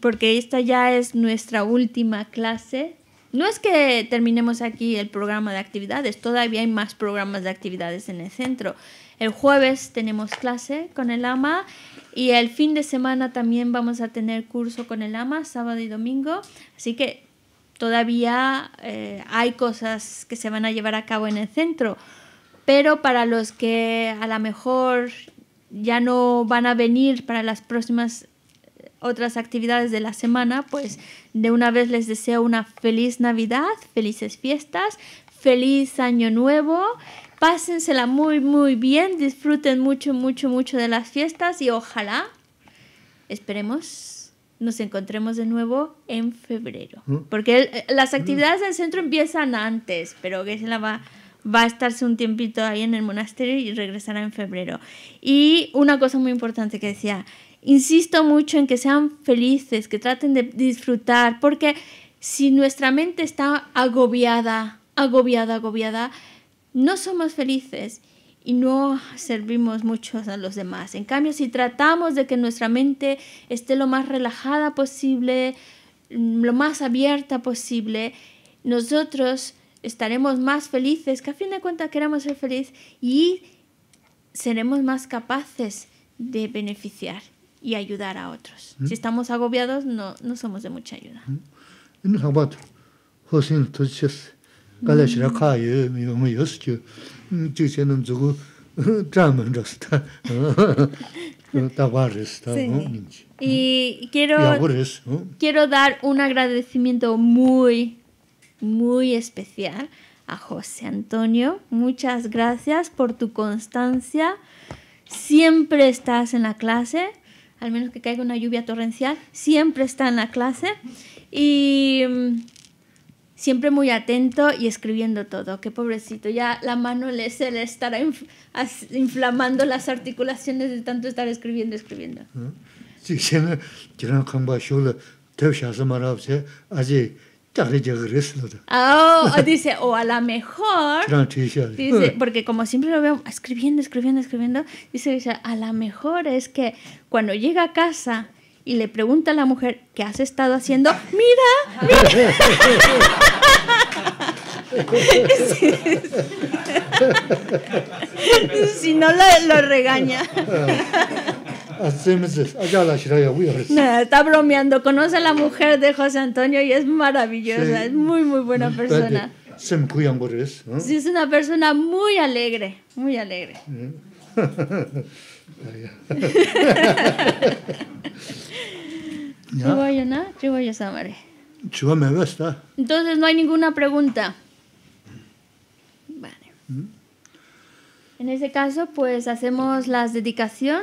porque esta ya es nuestra última clase. No es que terminemos aquí el programa de actividades, todavía hay más programas de actividades en el centro. El jueves tenemos clase con el AMA y el fin de semana también vamos a tener curso con el AMA, sábado y domingo. Así que todavía eh, hay cosas que se van a llevar a cabo en el centro. Pero para los que a lo mejor ya no van a venir para las próximas otras actividades de la semana, pues de una vez les deseo una feliz Navidad, felices fiestas, feliz año nuevo. Pásensela muy, muy bien, disfruten mucho, mucho, mucho de las fiestas y ojalá, esperemos, nos encontremos de nuevo en febrero. Mm. Porque eh, las actividades del centro empiezan antes, pero que se la va va a estarse un tiempito ahí en el monasterio y regresará en febrero. Y una cosa muy importante que decía, Insisto mucho en que sean felices, que traten de disfrutar, porque si nuestra mente está agobiada, agobiada, agobiada, no somos felices y no servimos mucho a los demás. En cambio, si tratamos de que nuestra mente esté lo más relajada posible, mm, lo más abierta posible, nosotros estaremos más felices, que a fin de cuentas queremos ser felices y seremos más capaces de beneficiar y ayudar a otros. Si estamos agobiados, no, no somos de mucha ayuda. Y quiero, mm. quiero dar un agradecimiento muy, muy especial a José Antonio. Muchas gracias por tu constancia. Siempre estás en la clase al menos que caiga una lluvia torrencial, siempre está en la clase y mm, siempre muy atento y escribiendo todo. Qué pobrecito, ya la mano le, se le estará inflamando las articulaciones de tanto estar escribiendo, escribiendo. ¿Mm? ¿Sí? Oh, [LAUGHS] dice, o a lo mejor, dice, porque como siempre lo veo escribiendo, escribiendo, escribiendo, dice, a lo mejor es que cuando llega a casa y le pregunta a la mujer, ¿qué has estado haciendo? Mira, mira. [LAUGHS] [LAUGHS] si no lo regaña está bromeando. Conoce a la mujer de José Antonio y es maravillosa. Es muy, muy buena persona. Sí, es una persona muy alegre, muy alegre. Entonces no hay ninguna pregunta. Vale. ¿Mm? En ese caso, pues hacemos la dedicación.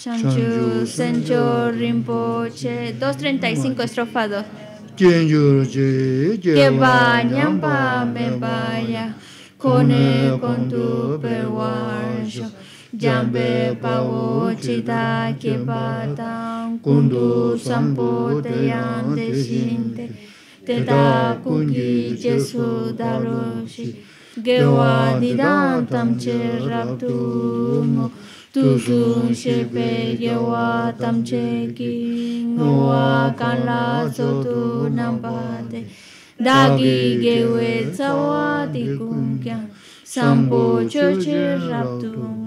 Chanchu Sencho Rinpoche 235 estrofa 2 Que bañan pa me vaya el con tu perwarjo yambe pa chita que patan sambote sambo te yante te da kungi jesu daroshi Gewa didantam che raptumo Tūsūṋ śepe yawā tam che ki ngawā kāla sotu nāmpāte Dāgī gewe tsāwā tikuṋ kya sāmpu chocir